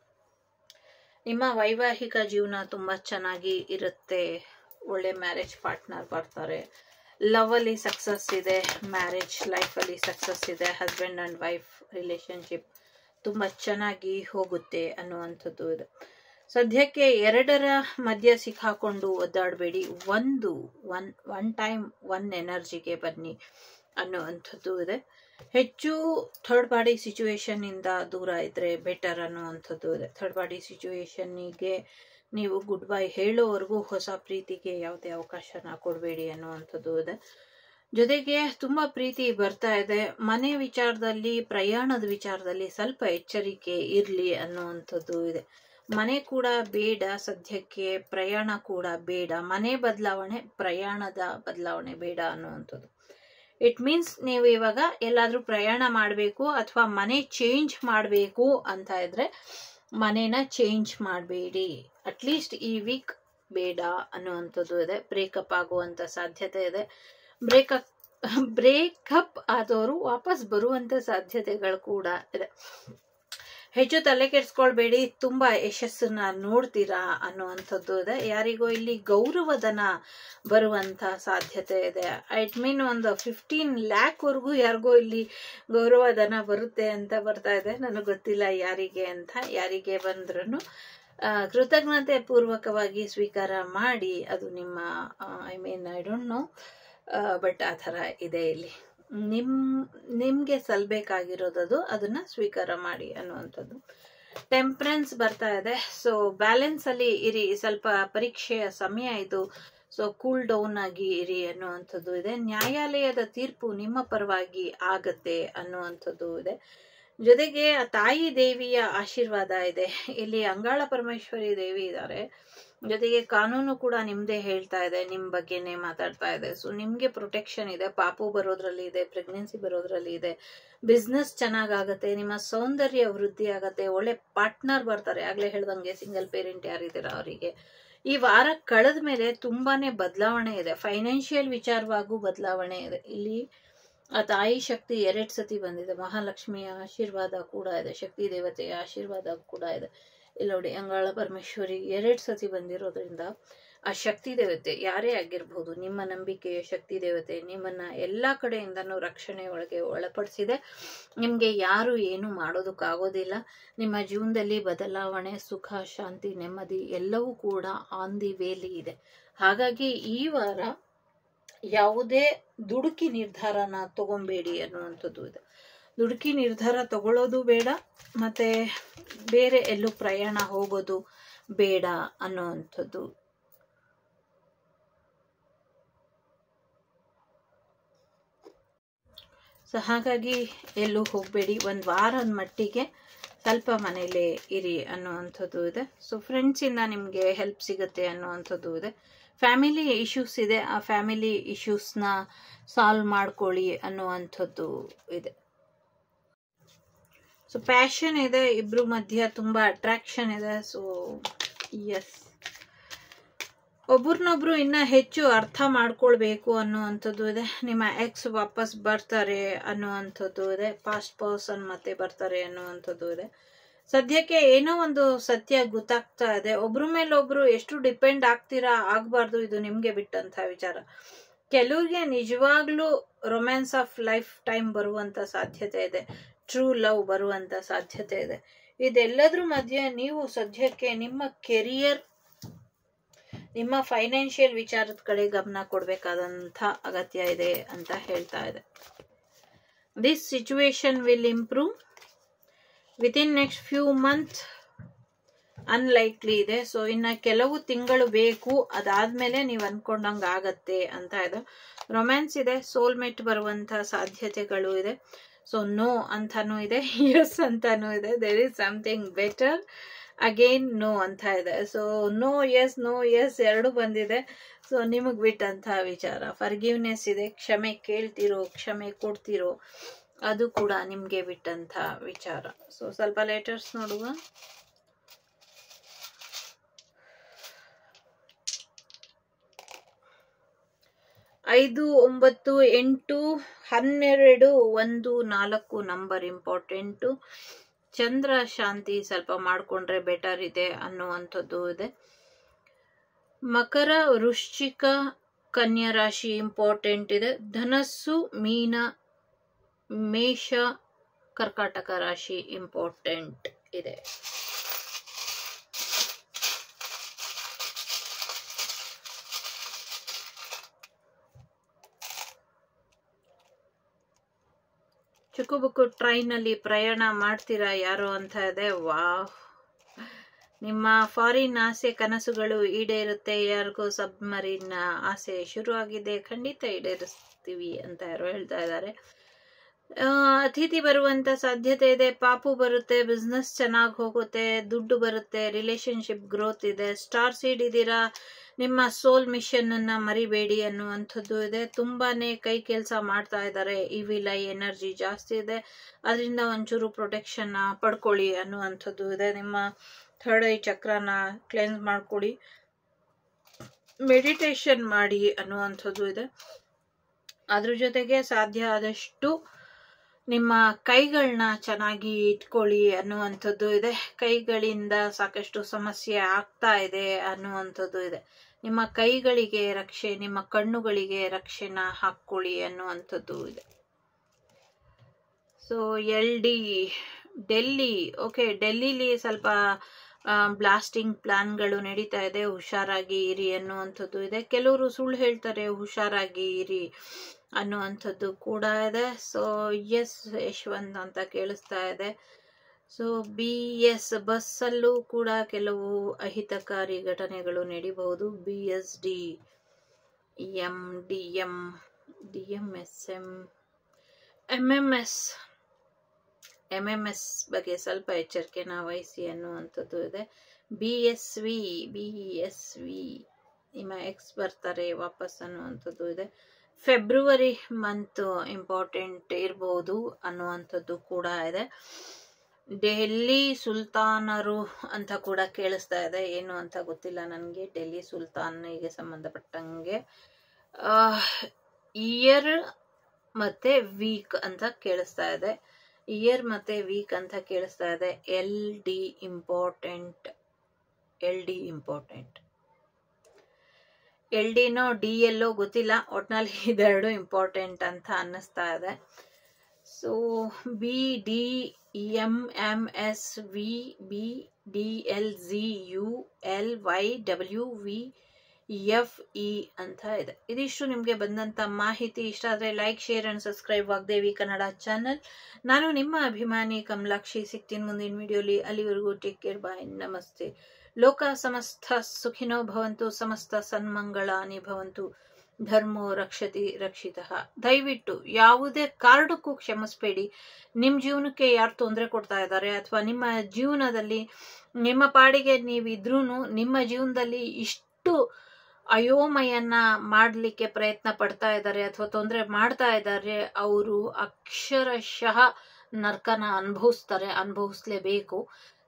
ನಿಮ್ಮ ವೈವಾಹಿಕ ಜೀವನ ತುಂಬ ಚೆನ್ನಾಗಿ ಇರುತ್ತೆ ಒಳ್ಳೆ ಮ್ಯಾರೇಜ್ ಪಾರ್ಟ್ನರ್ ಬರ್ತಾರೆ ಲವ್ ಅಲ್ಲಿ ಸಕ್ಸಸ್ ಇದೆ ಮ್ಯಾರೇಜ್ ಲೈಫಲ್ಲಿ ಸಕ್ಸಸ್ ಇದೆ ಹಸ್ಬೆಂಡ್ ಆ್ಯಂಡ್ ವೈಫ್ ರಿಲೇಶನ್ಶಿಪ್ ತುಂಬ ಚೆನ್ನಾಗಿ ಹೋಗುತ್ತೆ ಅನ್ನುವಂಥದ್ದು ಇದು ಸದ್ಯಕ್ಕೆ ಎರಡರ ಮಧ್ಯ ಸಿಕ್ಕಾಕೊಂಡು ಒದ್ದಾಡಬೇಡಿ ಒಂದು ಒನ್ ಒನ್ ಟೈಮ್ ಒನ್ ಎನರ್ಜಿಗೆ ಬನ್ನಿ ಅನ್ನುವಂಥದ್ದು ಇದೆ ಹೆಚ್ಚು ಥರ್ಡ್ ಪಾರ್ಟಿ ಇಂದ ದೂರ ಇದ್ದರೆ ಬೆಟರ್ ಅನ್ನುವಂಥದ್ದು ಇದೆ ಥರ್ಡ್ ಪಾರ್ಟಿ ಸಿಚುವೇಶನ್ನಿಗೆ ನೀವು ಗುಡ್ ಬೈ ಹೇಳೋವರೆಗೂ ಹೊಸ ಪ್ರೀತಿಗೆ ಯಾವುದೇ ಅವಕಾಶನ ಕೊಡಬೇಡಿ ಅನ್ನುವಂಥದ್ದು ಇದೆ ಜೊತೆಗೆ ತುಂಬ ಪ್ರೀತಿ ಬರ್ತಾ ಇದೆ ಮನೆ ವಿಚಾರದಲ್ಲಿ ಪ್ರಯಾಣದ ವಿಚಾರದಲ್ಲಿ ಸ್ವಲ್ಪ ಎಚ್ಚರಿಕೆ ಇರಲಿ ಅನ್ನುವಂಥದ್ದು ಇದೆ ಮನೆ ಕೂಡ ಬೇಡ ಸದ್ಯಕ್ಕೆ ಪ್ರಯಾಣ ಕೂಡ ಬೇಡ ಮನೆ ಬದಲಾವಣೆ ಪ್ರಯಾಣದ ಬದಲಾವಣೆ ಬೇಡ ಅನ್ನುವಂಥದ್ದು ಇಟ್ ಮೀನ್ಸ್ ನೀವು ಇವಾಗ ಎಲ್ಲಾದರೂ ಪ್ರಯಾಣ ಮಾಡಬೇಕು ಅಥವಾ ಮನೆ ಚೇಂಜ್ ಮಾಡಬೇಕು ಅಂತ ಇದ್ರೆ ಮನೇನ ಚೇಂಜ್ ಮಾಡಬೇಡಿ ಅಟ್ಲೀಸ್ಟ್ ಈ ವೀಕ್ ಬೇಡ ಅನ್ನುವಂಥದ್ದು ಇದೆ ಬ್ರೇಕಪ್ ಆಗುವಂಥ ಸಾಧ್ಯತೆ ಇದೆ ಬ್ರೇಕಪ್ ಬ್ರೇಕಪ್ ಆದವರು ವಾಪಸ್ ಬರುವಂಥ ಸಾಧ್ಯತೆಗಳು ಕೂಡ ಇದೆ ಹೆಚ್ಚು ತಲೆ ಕೆಡಿಸ್ಕೊಳ್ಬೇಡಿ ತುಂಬ ಯಶಸ್ಸನ್ನ ನೋಡ್ತೀರಾ ಅನ್ನುವಂಥದ್ದು ಇದೆ ಯಾರಿಗೋ ಇಲ್ಲಿ ಗೌರವಧನ ಬರುವಂಥ ಸಾಧ್ಯತೆ ಇದೆ ಐಟ್ ಮೀನ್ ಒಂದು ಫಿಫ್ಟೀನ್ ಲ್ಯಾಕ್ವರೆಗೂ ಯಾರಿಗೋ ಇಲ್ಲಿ ಗೌರವಧನ ಬರುತ್ತೆ ಅಂತ ಬರ್ತಾ ಇದೆ ನನಗೆ ಗೊತ್ತಿಲ್ಲ ಯಾರಿಗೆ ಅಂತ ಯಾರಿಗೆ ಬಂದ್ರೂ ಕೃತಜ್ಞತೆ ಪೂರ್ವಕವಾಗಿ ಸ್ವೀಕಾರ ಮಾಡಿ ಅದು ನಿಮ್ಮ I mean I don't know but ಆ ಥರ ಇದೆ ಇಲ್ಲಿ ನಿಮ್ ನಿಮಗೆ ಸಲ್ಬೇಕಾಗಿರೋದದು ಅದನ್ನ ಸ್ವೀಕಾರ ಮಾಡಿ ಅನ್ನುವಂಥದ್ದು ಟೆಂಪ್ರೆನ್ಸ್ ಬರ್ತಾ ಇದೆ ಸೊ ಬ್ಯಾಲೆನ್ಸ್ ಅಲ್ಲಿ ಇರಿ ಸ್ವಲ್ಪ ಪರೀಕ್ಷೆಯ ಸಮಯ ಇದು ಸೊ ಕೂಲ್ ಡೌನ್ ಆಗಿ ಇರಿ ಅನ್ನುವಂಥದ್ದು ಇದೆ ನ್ಯಾಯಾಲಯದ ತೀರ್ಪು ನಿಮ್ಮ ಪರವಾಗಿ ಆಗತ್ತೆ ಅನ್ನುವಂಥದ್ದು ಇದೆ ಜೊತೆಗೆ ತಾಯಿ ದೇವಿಯ ಆಶೀರ್ವಾದ ಇದೆ ಇಲ್ಲಿ ಅಂಗಾಳ ಪರಮೇಶ್ವರಿ ದೇವಿ ಇದ್ದಾರೆ ಜೊತೆಗೆ ಕಾನೂನು ಕೂಡ ನಿಮ್ದೇ ಹೇಳ್ತಾ ಇದೆ ನಿಮ್ ಬಗ್ಗೆನೆ ಮಾತಾಡ್ತಾ ಇದೆ ಸೊ ನಿಮ್ಗೆ ಪ್ರೊಟೆಕ್ಷನ್ ಇದೆ ಪಾಪು ಬರೋದ್ರಲ್ಲಿ ಇದೆ ಪ್ರೆಗ್ನೆನ್ಸಿ ಬರೋದ್ರಲ್ಲಿ ಇದೆ ಬಿಸ್ನೆಸ್ ಚೆನ್ನಾಗಾಗತ್ತೆ ನಿಮ್ಮ ಸೌಂದರ್ಯ ವೃದ್ಧಿ ಆಗತ್ತೆ ಒಳ್ಳೆ ಪಾರ್ಟ್ನರ್ ಬರ್ತಾರೆ ಆಗ್ಲೇ ಹೇಳ್ದಂಗೆ ಸಿಂಗಲ್ ಪೇರೆಂಟ್ ಯಾರಿದ್ದೀರಾ ಅವರಿಗೆ ಈ ವಾರ ಕಳೆದ ಮೇಲೆ ತುಂಬಾನೇ ಬದಲಾವಣೆ ಇದೆ ಫೈನಾನ್ಷಿಯಲ್ ವಿಚಾರವಾಗೂ ಬದಲಾವಣೆ ಇದೆ ಇಲ್ಲಿ ಆ ತಾಯಿ ಶಕ್ತಿ ಎರಡ್ ಸತಿ ಬಂದಿದೆ ಮಹಾಲಕ್ಷ್ಮಿಯ ಆಶೀರ್ವಾದ ಕೂಡ ಇದೆ ಶಕ್ತಿ ದೇವತೆಯ ಆಶೀರ್ವಾದ ಕೂಡ ಇದೆ ಇಲ್ಲಿ ನೋಡಿ ಅಂಗಾಳ ಪರಮೇಶ್ವರಿ ಎರಡು ಸತಿ ಬಂದಿರೋದ್ರಿಂದ ಆ ಶಕ್ತಿ ದೇವತೆ ಯಾರೇ ಆಗಿರ್ಬೋದು ನಿಮ್ಮ ನಂಬಿಕೆಯ ಶಕ್ತಿ ದೇವತೆ ನಿಮ್ಮನ್ನ ಎಲ್ಲಾ ಕಡೆಯಿಂದನೂ ರಕ್ಷಣೆ ಒಳಗೆ ಒಳಪಡಿಸಿದೆ ನಿಮ್ಗೆ ಯಾರು ಏನು ಮಾಡೋದಕ್ಕಾಗೋದಿಲ್ಲ ನಿಮ್ಮ ಜೀವನದಲ್ಲಿ ಬದಲಾವಣೆ ಸುಖ ಶಾಂತಿ ನೆಮ್ಮದಿ ಎಲ್ಲವೂ ಕೂಡ ಆನ್ ದಿ ವೇಲಿ ಇದೆ ಹಾಗಾಗಿ ಈ ವಾರ ಯಾವುದೇ ದುಡುಕಿ ನಿರ್ಧಾರನ ತಗೊಂಬೇಡಿ ಅನ್ನುವಂಥದ್ದು ಇದೆ ದುಡುಕಿ ನಿರ್ಧಾರ ತಗೊಳ್ಳೋದು ಬೇಡ ಮತ್ತೆ ಬೇರೆ ಎಲ್ಲೂ ಪ್ರಯಾಣ ಹೋಗೋದು ಬೇಡ ಅನ್ನೋವಂಥದ್ದು ಸೊ ಹಾಗಾಗಿ ಎಲ್ಲೂ ಹೋಗಬೇಡಿ ಒಂದು ವಾರದ ಮಟ್ಟಿಗೆ ಸ್ವಲ್ಪ ಮನೇಲೇ ಇರಿ ಅನ್ನೋವಂಥದ್ದು ಇದೆ ಸೊ ಫ್ರೆಂಡ್ಸಿಂದ ನಿಮಗೆ ಹೆಲ್ಪ್ ಸಿಗುತ್ತೆ ಅನ್ನುವಂಥದ್ದು ಇದೆ ಫ್ಯಾಮಿಲಿ ಇಶ್ಯೂಸ್ ಇದೆ ಆ ಫ್ಯಾಮಿಲಿ ಇಶ್ಯೂಸ್ನ ಸಾಲ್ವ್ ಮಾಡ್ಕೊಳ್ಳಿ ಅನ್ನುವಂಥದ್ದು ಇದೆ ಸೊ ಪ್ಯಾಷನ್ ಇದೆ ಇಬ್ರು ಮಧ್ಯ ತುಂಬ ಅಟ್ರಾಕ್ಷನ್ ಇದೆ ಸೊ ಎಸ್ ಒಬ್ರನ್ನೊಬ್ರು ಇನ್ನೂ ಹೆಚ್ಚು ಅರ್ಥ ಮಾಡ್ಕೊಳ್ಬೇಕು ಅನ್ನುವಂಥದ್ದು ಇದೆ ನಿಮ್ಮ ಎಕ್ಸ್ ವಾಪಸ್ ಬರ್ತಾರೆ ಅನ್ನುವಂಥದ್ದು ಇದೆ ಪಾಸ್ಟ್ ಪರ್ಸನ್ ಮತ್ತೆ ಬರ್ತಾರೆ ಅನ್ನುವಂಥದ್ದು ಇದೆ ಸದ್ಯಕ್ಕೆ ಏನೋ ಒಂದು ಸತ್ಯ ಗೊತ್ತಾಗ್ತಾ ಇದೆ ಒಬ್ರ ಮೇಲೊಬ್ರು ಎಷ್ಟು ಡಿಪೆಂಡ್ ಆಗ್ತೀರಾ ಆಗ್ಬಾರ್ದು ಇದು ನಿಮಗೆ ಬಿಟ್ಟಂತ ವಿಚಾರ ಕೆಲವ್ರಿಗೆ ನಿಜವಾಗ್ಲೂ ರೊಮ್ಯಾನ್ಸ್ ಆಫ್ ಲೈಫ್ ಟೈಮ್ ಬರುವಂತ ಸಾಧ್ಯತೆ ಇದೆ ಟ್ರೂ ಲವ್ ಬರುವಂತ ಸಾಧ್ಯತೆ ಇದೆ ಇದೆಲ್ಲದ್ರ ಮಧ್ಯೆ ನೀವು ಸದ್ಯಕ್ಕೆ ನಿಮ್ಮ ಕೆರಿಯರ್ ನಿಮ್ಮ ಫೈನಾನ್ಷಿಯಲ್ ವಿಚಾರದ ಕಡೆ ಗಮನ ಕೊಡಬೇಕಾದಂಥ ಅಗತ್ಯ ಇದೆ ಅಂತ ಹೇಳ್ತಾ ಇದೆ this situation will improve within next few month unlikely ಇದೆ ಸೊ ಇನ್ನು ಕೆಲವು ತಿಂಗಳು ಬೇಕು ಅದಾದಮೇಲೆ ನೀವು ಅಂದ್ಕೊಂಡಂಗೆ ಆಗತ್ತೆ ಅಂತ ಇದೆ ರೊಮ್ಯಾನ್ಸ್ ಇದೆ ಸೋಲ್ಮೇಟ್ ಬರುವಂಥ ಸಾಧ್ಯತೆಗಳು ಇದೆ ಸೊ ನೋ ಅಂತನೂ ಇದೆ ಎಸ್ ಅಂತನೂ ಇದೆ there is something better again no ಅಂತ ಇದೆ so no yes no yes ಎರಡು ಬಂದಿದೆ ಸೊ ನಿಮಗೆ ಬಿಟ್ಟಂತಹ ವಿಚಾರ ಫರ್ಗಿವ್ನೆಸ್ ಇದೆ ಕ್ಷಮೆ ಕೇಳ್ತಿರೋ ಕ್ಷಮೆ ಕೊಡ್ತಿರೋ ಅದು ಕೂಡ ನಿಮಗೆ ಬಿಟ್ಟಂತಹ ವಿಚಾರ ಸೊ ಸ್ವಲ್ಪ ಲೆಟರ್ಸ್ ನೋಡುವ ಐದು ಒಂಬತ್ತು ಎಂಟು ಹನ್ನೆರಡು ಒಂದು ನಾಲ್ಕು ನಂಬರ್ ಇಂಪಾರ್ಟೆಂಟು ಚಂದ್ರ ಶಾಂತಿ ಸ್ವಲ್ಪ ಮಾಡಿಕೊಂಡ್ರೆ ಬೆಟರ್ ಇದೆ ಅನ್ನುವಂಥದ್ದು ಇದೆ ಮಕರ ವೃಶ್ಚಿಕ ಕನ್ಯಾ ರಾಶಿ ಇಂಪಾರ್ಟೆಂಟ್ ಇದೆ ಧನಸ್ಸು ಮೀನ ಮೇಷ ಕರ್ಕಾಟಕ ರಾಶಿ ಇಂಪಾರ್ಟೆಂಟ್ ಇದೆ ಟ್ರೈನ್ ಟ್ರೈನಲ್ಲಿ ಪ್ರಯಾಣ ಮಾಡ್ತೀರಾ ಯಾರು ಅಂತ ಇದೆ ವಾಹ್ ನಿಮ್ಮ ಫಾರಿನ್ ಆಸೆ ಕನಸುಗಳು ಈಡೇರುತ್ತೆ ಯಾರಿಗೂ ಸಬ್ಮರೀನ್ ಆಸೆ ಶುರುವಾಗಿದೆ ಖಂಡಿತ ಈಡೇರಿಸ್ತೀವಿ ಅಂತ ಯಾರು ಹೇಳ್ತಾ ಇದ್ದಾರೆ ಅತಿಥಿ ಬರುವಂತ ಸಾಧ್ಯತೆ ಇದೆ ಪಾಪು ಬರುತ್ತೆ ಬಿಸ್ನೆಸ್ ಚೆನ್ನಾಗಿ ಹೋಗುತ್ತೆ ದುಡ್ಡು ಬರುತ್ತೆ ರಿಲೇಶನ್ಶಿಪ್ ಗ್ರೋತ್ ಇದೆ ಸ್ಟಾರ್ ಸೀಡ್ ಇದ್ದೀರಾ ನಿಮ್ಮ ಸೋಲ್ ಅನ್ನ ಮರಿಬೇಡಿ ಅನ್ನುವಂಥದ್ದು ಇದೆ ತುಂಬಾನೇ ಕೈ ಕೆಲಸ ಮಾಡ್ತಾ ಇದ್ದಾರೆ ಈ ವಿಲ ಎನರ್ಜಿ ಜಾಸ್ತಿ ಇದೆ ಅದರಿಂದ ಒಂಚೂರು ಪ್ರೊಟೆಕ್ಷನ್ ಪಡ್ಕೊಳ್ಳಿ ಅನ್ನುವಂಥದ್ದು ಇದೆ ನಿಮ್ಮ ಥರ್ಡ್ ಐ ಚಕ್ರನ ಕ್ಲೆನ್ಸ್ ಮಾಡ್ಕೊಳ್ಳಿ ಮೆಡಿಟೇಷನ್ ಮಾಡಿ ಅನ್ನುವಂಥದ್ದು ಇದೆ ಅದ್ರ ಜೊತೆಗೆ ಸಾಧ್ಯ ಆದಷ್ಟು ನಿಮ್ಮ ಕೈಗಳನ್ನ ಚೆನ್ನಾಗಿ ಇಟ್ಕೊಳ್ಳಿ ಅನ್ನುವಂಥದ್ದು ಇದೆ ಕೈಗಳಿಂದ ಸಾಕಷ್ಟು ಸಮಸ್ಯೆ ಆಗ್ತಾ ಇದೆ ಅನ್ನುವಂಥದ್ದು ಇದೆ ನಿಮ್ಮ ಕೈಗಳಿಗೆ ರಕ್ಷೆ ನಿಮ್ಮ ಕಣ್ಣುಗಳಿಗೆ ರಕ್ಷೆನ ಹಾಕ್ಕೊಳ್ಳಿ ಅನ್ನುವಂಥದ್ದು ಇದೆ so L D Delhi okay ಡೆಲ್ಲಿಲಿ ಸ್ವಲ್ಪ ಬ್ಲಾಸ್ಟಿಂಗ್ ಪ್ಲಾನ್ಗಳು ನಡೀತಾ ಇದೆ ಹುಷಾರಾಗಿ ಇರಿ ಅನ್ನುವಂಥದ್ದು ಇದೆ ಕೆಲವರು ಸುಳ್ಳು ಹೇಳ್ತಾರೆ ಹುಷಾರಾಗಿ ಇರಿ ಅನ್ನುವಂಥದ್ದು ಕೂಡ ಇದೆ ಸೊ ಎಸ್ ಯಶವಂತ್ ಅಂತ ಕೇಳಿಸ್ತಾ ಇದೆ ಸೊ ಬಿ ಎಸ್ ಬಸ್ಸಲ್ಲೂ ಕೂಡ ಕೆಲವು ಅಹಿತಕಾರಿ ಘಟನೆಗಳು ನಡೀಬಹುದು B S D M D M D M S M M M S M M S ಬಗ್ಗೆ ಸ್ವಲ್ಪ ಎಚ್ಚರಿಕೆನ ವಹಿಸಿ ಅನ್ನುವಂಥದ್ದು ಇದೆ B S V B S V ನಿಮ್ಮ ಎಕ್ಸ್ ಬರ್ತಾರೆ ವಾಪಸ್ ಅನ್ನುವಂಥದ್ದು ಇದೆ ಫೆಬ್ರವರಿ ಮಂತ್ ಇಂಪಾರ್ಟೆಂಟ್ ಇರ್ಬೋದು ಅನ್ನುವಂಥದ್ದು ಕೂಡ ಇದೆ ಡೆಲ್ಲಿ ಸುಲ್ತಾನರು ಅಂತ ಕೂಡ ಕೇಳಿಸ್ತಾ ಇದೆ ಏನು ಅಂತ ಗೊತ್ತಿಲ್ಲ ನನಗೆ ಡೆಲ್ಲಿ ಸುಲ್ತಾನಿಗೆ ಸಂಬಂಧಪಟ್ಟಂಗೆ ಇಯರ್ ಮತ್ತೆ ವೀಕ್ ಅಂತ ಕೇಳಿಸ್ತಾ ಇದೆ ಇಯರ್ ಮತ್ತೆ ವೀಕ್ ಅಂತ ಕೇಳಿಸ್ತಾ ಇದೆ L D important L D important L ಡಿನೋ ಡಿ ಎಲ್ಲೋ ಗೊತ್ತಿಲ್ಲ ಒಟ್ನಲ್ಲಿ ಇದೆರಡು ಇಂಪಾರ್ಟೆಂಟ್ ಅಂತ ಅನ್ನಿಸ್ತಾ ಇದೆ so B D M M S V B D L G U L Y W V F E ಅಂತ ಇದೆ ಇದಿಷ್ಟು ನಿಮಗೆ ಬಂದಂಥ ಮಾಹಿತಿ ಇಷ್ಟ ಆದರೆ like share and subscribe Vagdevi Kannada channel ನಾನು ನಿಮ್ಮ ಅಭಿಮಾನಿ ಕಮಲಾಕ್ಷಿ ಸಿಗ್ತೀನಿ ಮುಂದಿನ ವಿಡಿಯೋಲಿ ಅಲ್ಲಿವರೆಗೂ ಟೇಕ್ ಕೇರ್ ಬಾಯ್ ನಮಸ್ತೆ ಲೋಕ ಸಮಸ್ತ ಸುಖಿನೋ ಭವಂತು ಸಮಸ್ತ ಸನ್ಮಂಗಳಾನಿ ಭವಂತು ಧರ್ಮೋ ರಕ್ಷತಿ ರಕ್ಷಿತ ದಯವಿಟ್ಟು ಯಾವುದೇ ಕಾರಣಕ್ಕೂ ಕ್ಷಮಿಸಬೇಡಿ ನಿಮ್ಮ ಜೀವನಕ್ಕೆ ಯಾರು ತೊಂದರೆ ಕೊಡ್ತಾ ಇದ್ದಾರೆ ಅಥವಾ ನಿಮ್ಮ ಜೀವನದಲ್ಲಿ ನಿಮ್ಮ ಪಾಡಿಗೆ ನೀವಿದ್ರೂ ನಿಮ್ಮ ಜೀವನದಲ್ಲಿ ಇಷ್ಟು ಅಯೋಮಯನ್ನ ಮಾಡಲಿಕ್ಕೆ ಪ್ರಯತ್ನ ಪಡ್ತಾ ಇದ್ದಾರೆ ಅಥವಾ ತೊಂದರೆ ಮಾಡ್ತಾ ಇದ್ದಾರೆ ಅವರು ಅಕ್ಷರಶಃ ನರ್ಕನ ಅನುಭವಿಸ್ತಾರೆ ಅನುಭವಿಸ್ಲೇಬೇಕು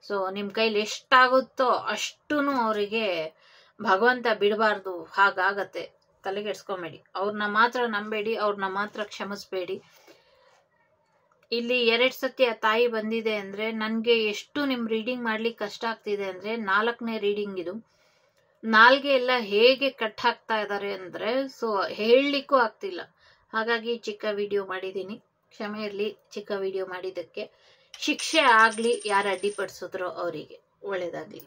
ಸೊ ನಿಮ್ಮ ಕೈಲಿ ಎಷ್ಟಾಗುತ್ತೋ ಅಷ್ಟೂ ಅವರಿಗೆ ಭಗವಂತ ಬಿಡಬಾರ್ದು ಹಾಗಾಗತ್ತೆ ತಲೆಗೆಡ್ಸ್ಕೊಬೇಡಿ ಅವ್ರನ್ನ ಮಾತ್ರ ನಂಬೇಡಿ ಅವ್ರನ್ನ ಮಾತ್ರ ಕ್ಷಮಿಸ್ಬೇಡಿ ಇಲ್ಲಿ ಎರಡು ಸತಿ ಆ ತಾಯಿ ಬಂದಿದೆ ಅಂದರೆ ನನಗೆ ಎಷ್ಟು ನಿಮ್ಮ ರೀಡಿಂಗ್ ಮಾಡ್ಲಿಕ್ಕೆ ಕಷ್ಟ ಆಗ್ತಿದೆ ಅಂದರೆ ನಾಲ್ಕನೇ ರೀಡಿಂಗ್ ಇದು ನಾಲ್ಗೆ ಎಲ್ಲ ಹೇಗೆ ಕಟ್ ಹಾಕ್ತಾ ಇದ್ದಾರೆ ಅಂದರೆ ಸೊ ಹೇಳಲಿಕ್ಕೂ ಆಗ್ತಿಲ್ಲ ಹಾಗಾಗಿ ಚಿಕ್ಕ ವಿಡಿಯೋ ಮಾಡಿದ್ದೀನಿ ಕ್ಷಮೆ ಇರಲಿ ಚಿಕ್ಕ ವಿಡಿಯೋ ಮಾಡಿದ್ದಕ್ಕೆ ಶಿಕ್ಷೆ ಆಗ್ಲಿ ಯಾರು ಅಡ್ಡಿಪಡಿಸಿದ್ರೋ ಅವರಿಗೆ ಒಳ್ಳೇದಾಗ್ಲಿ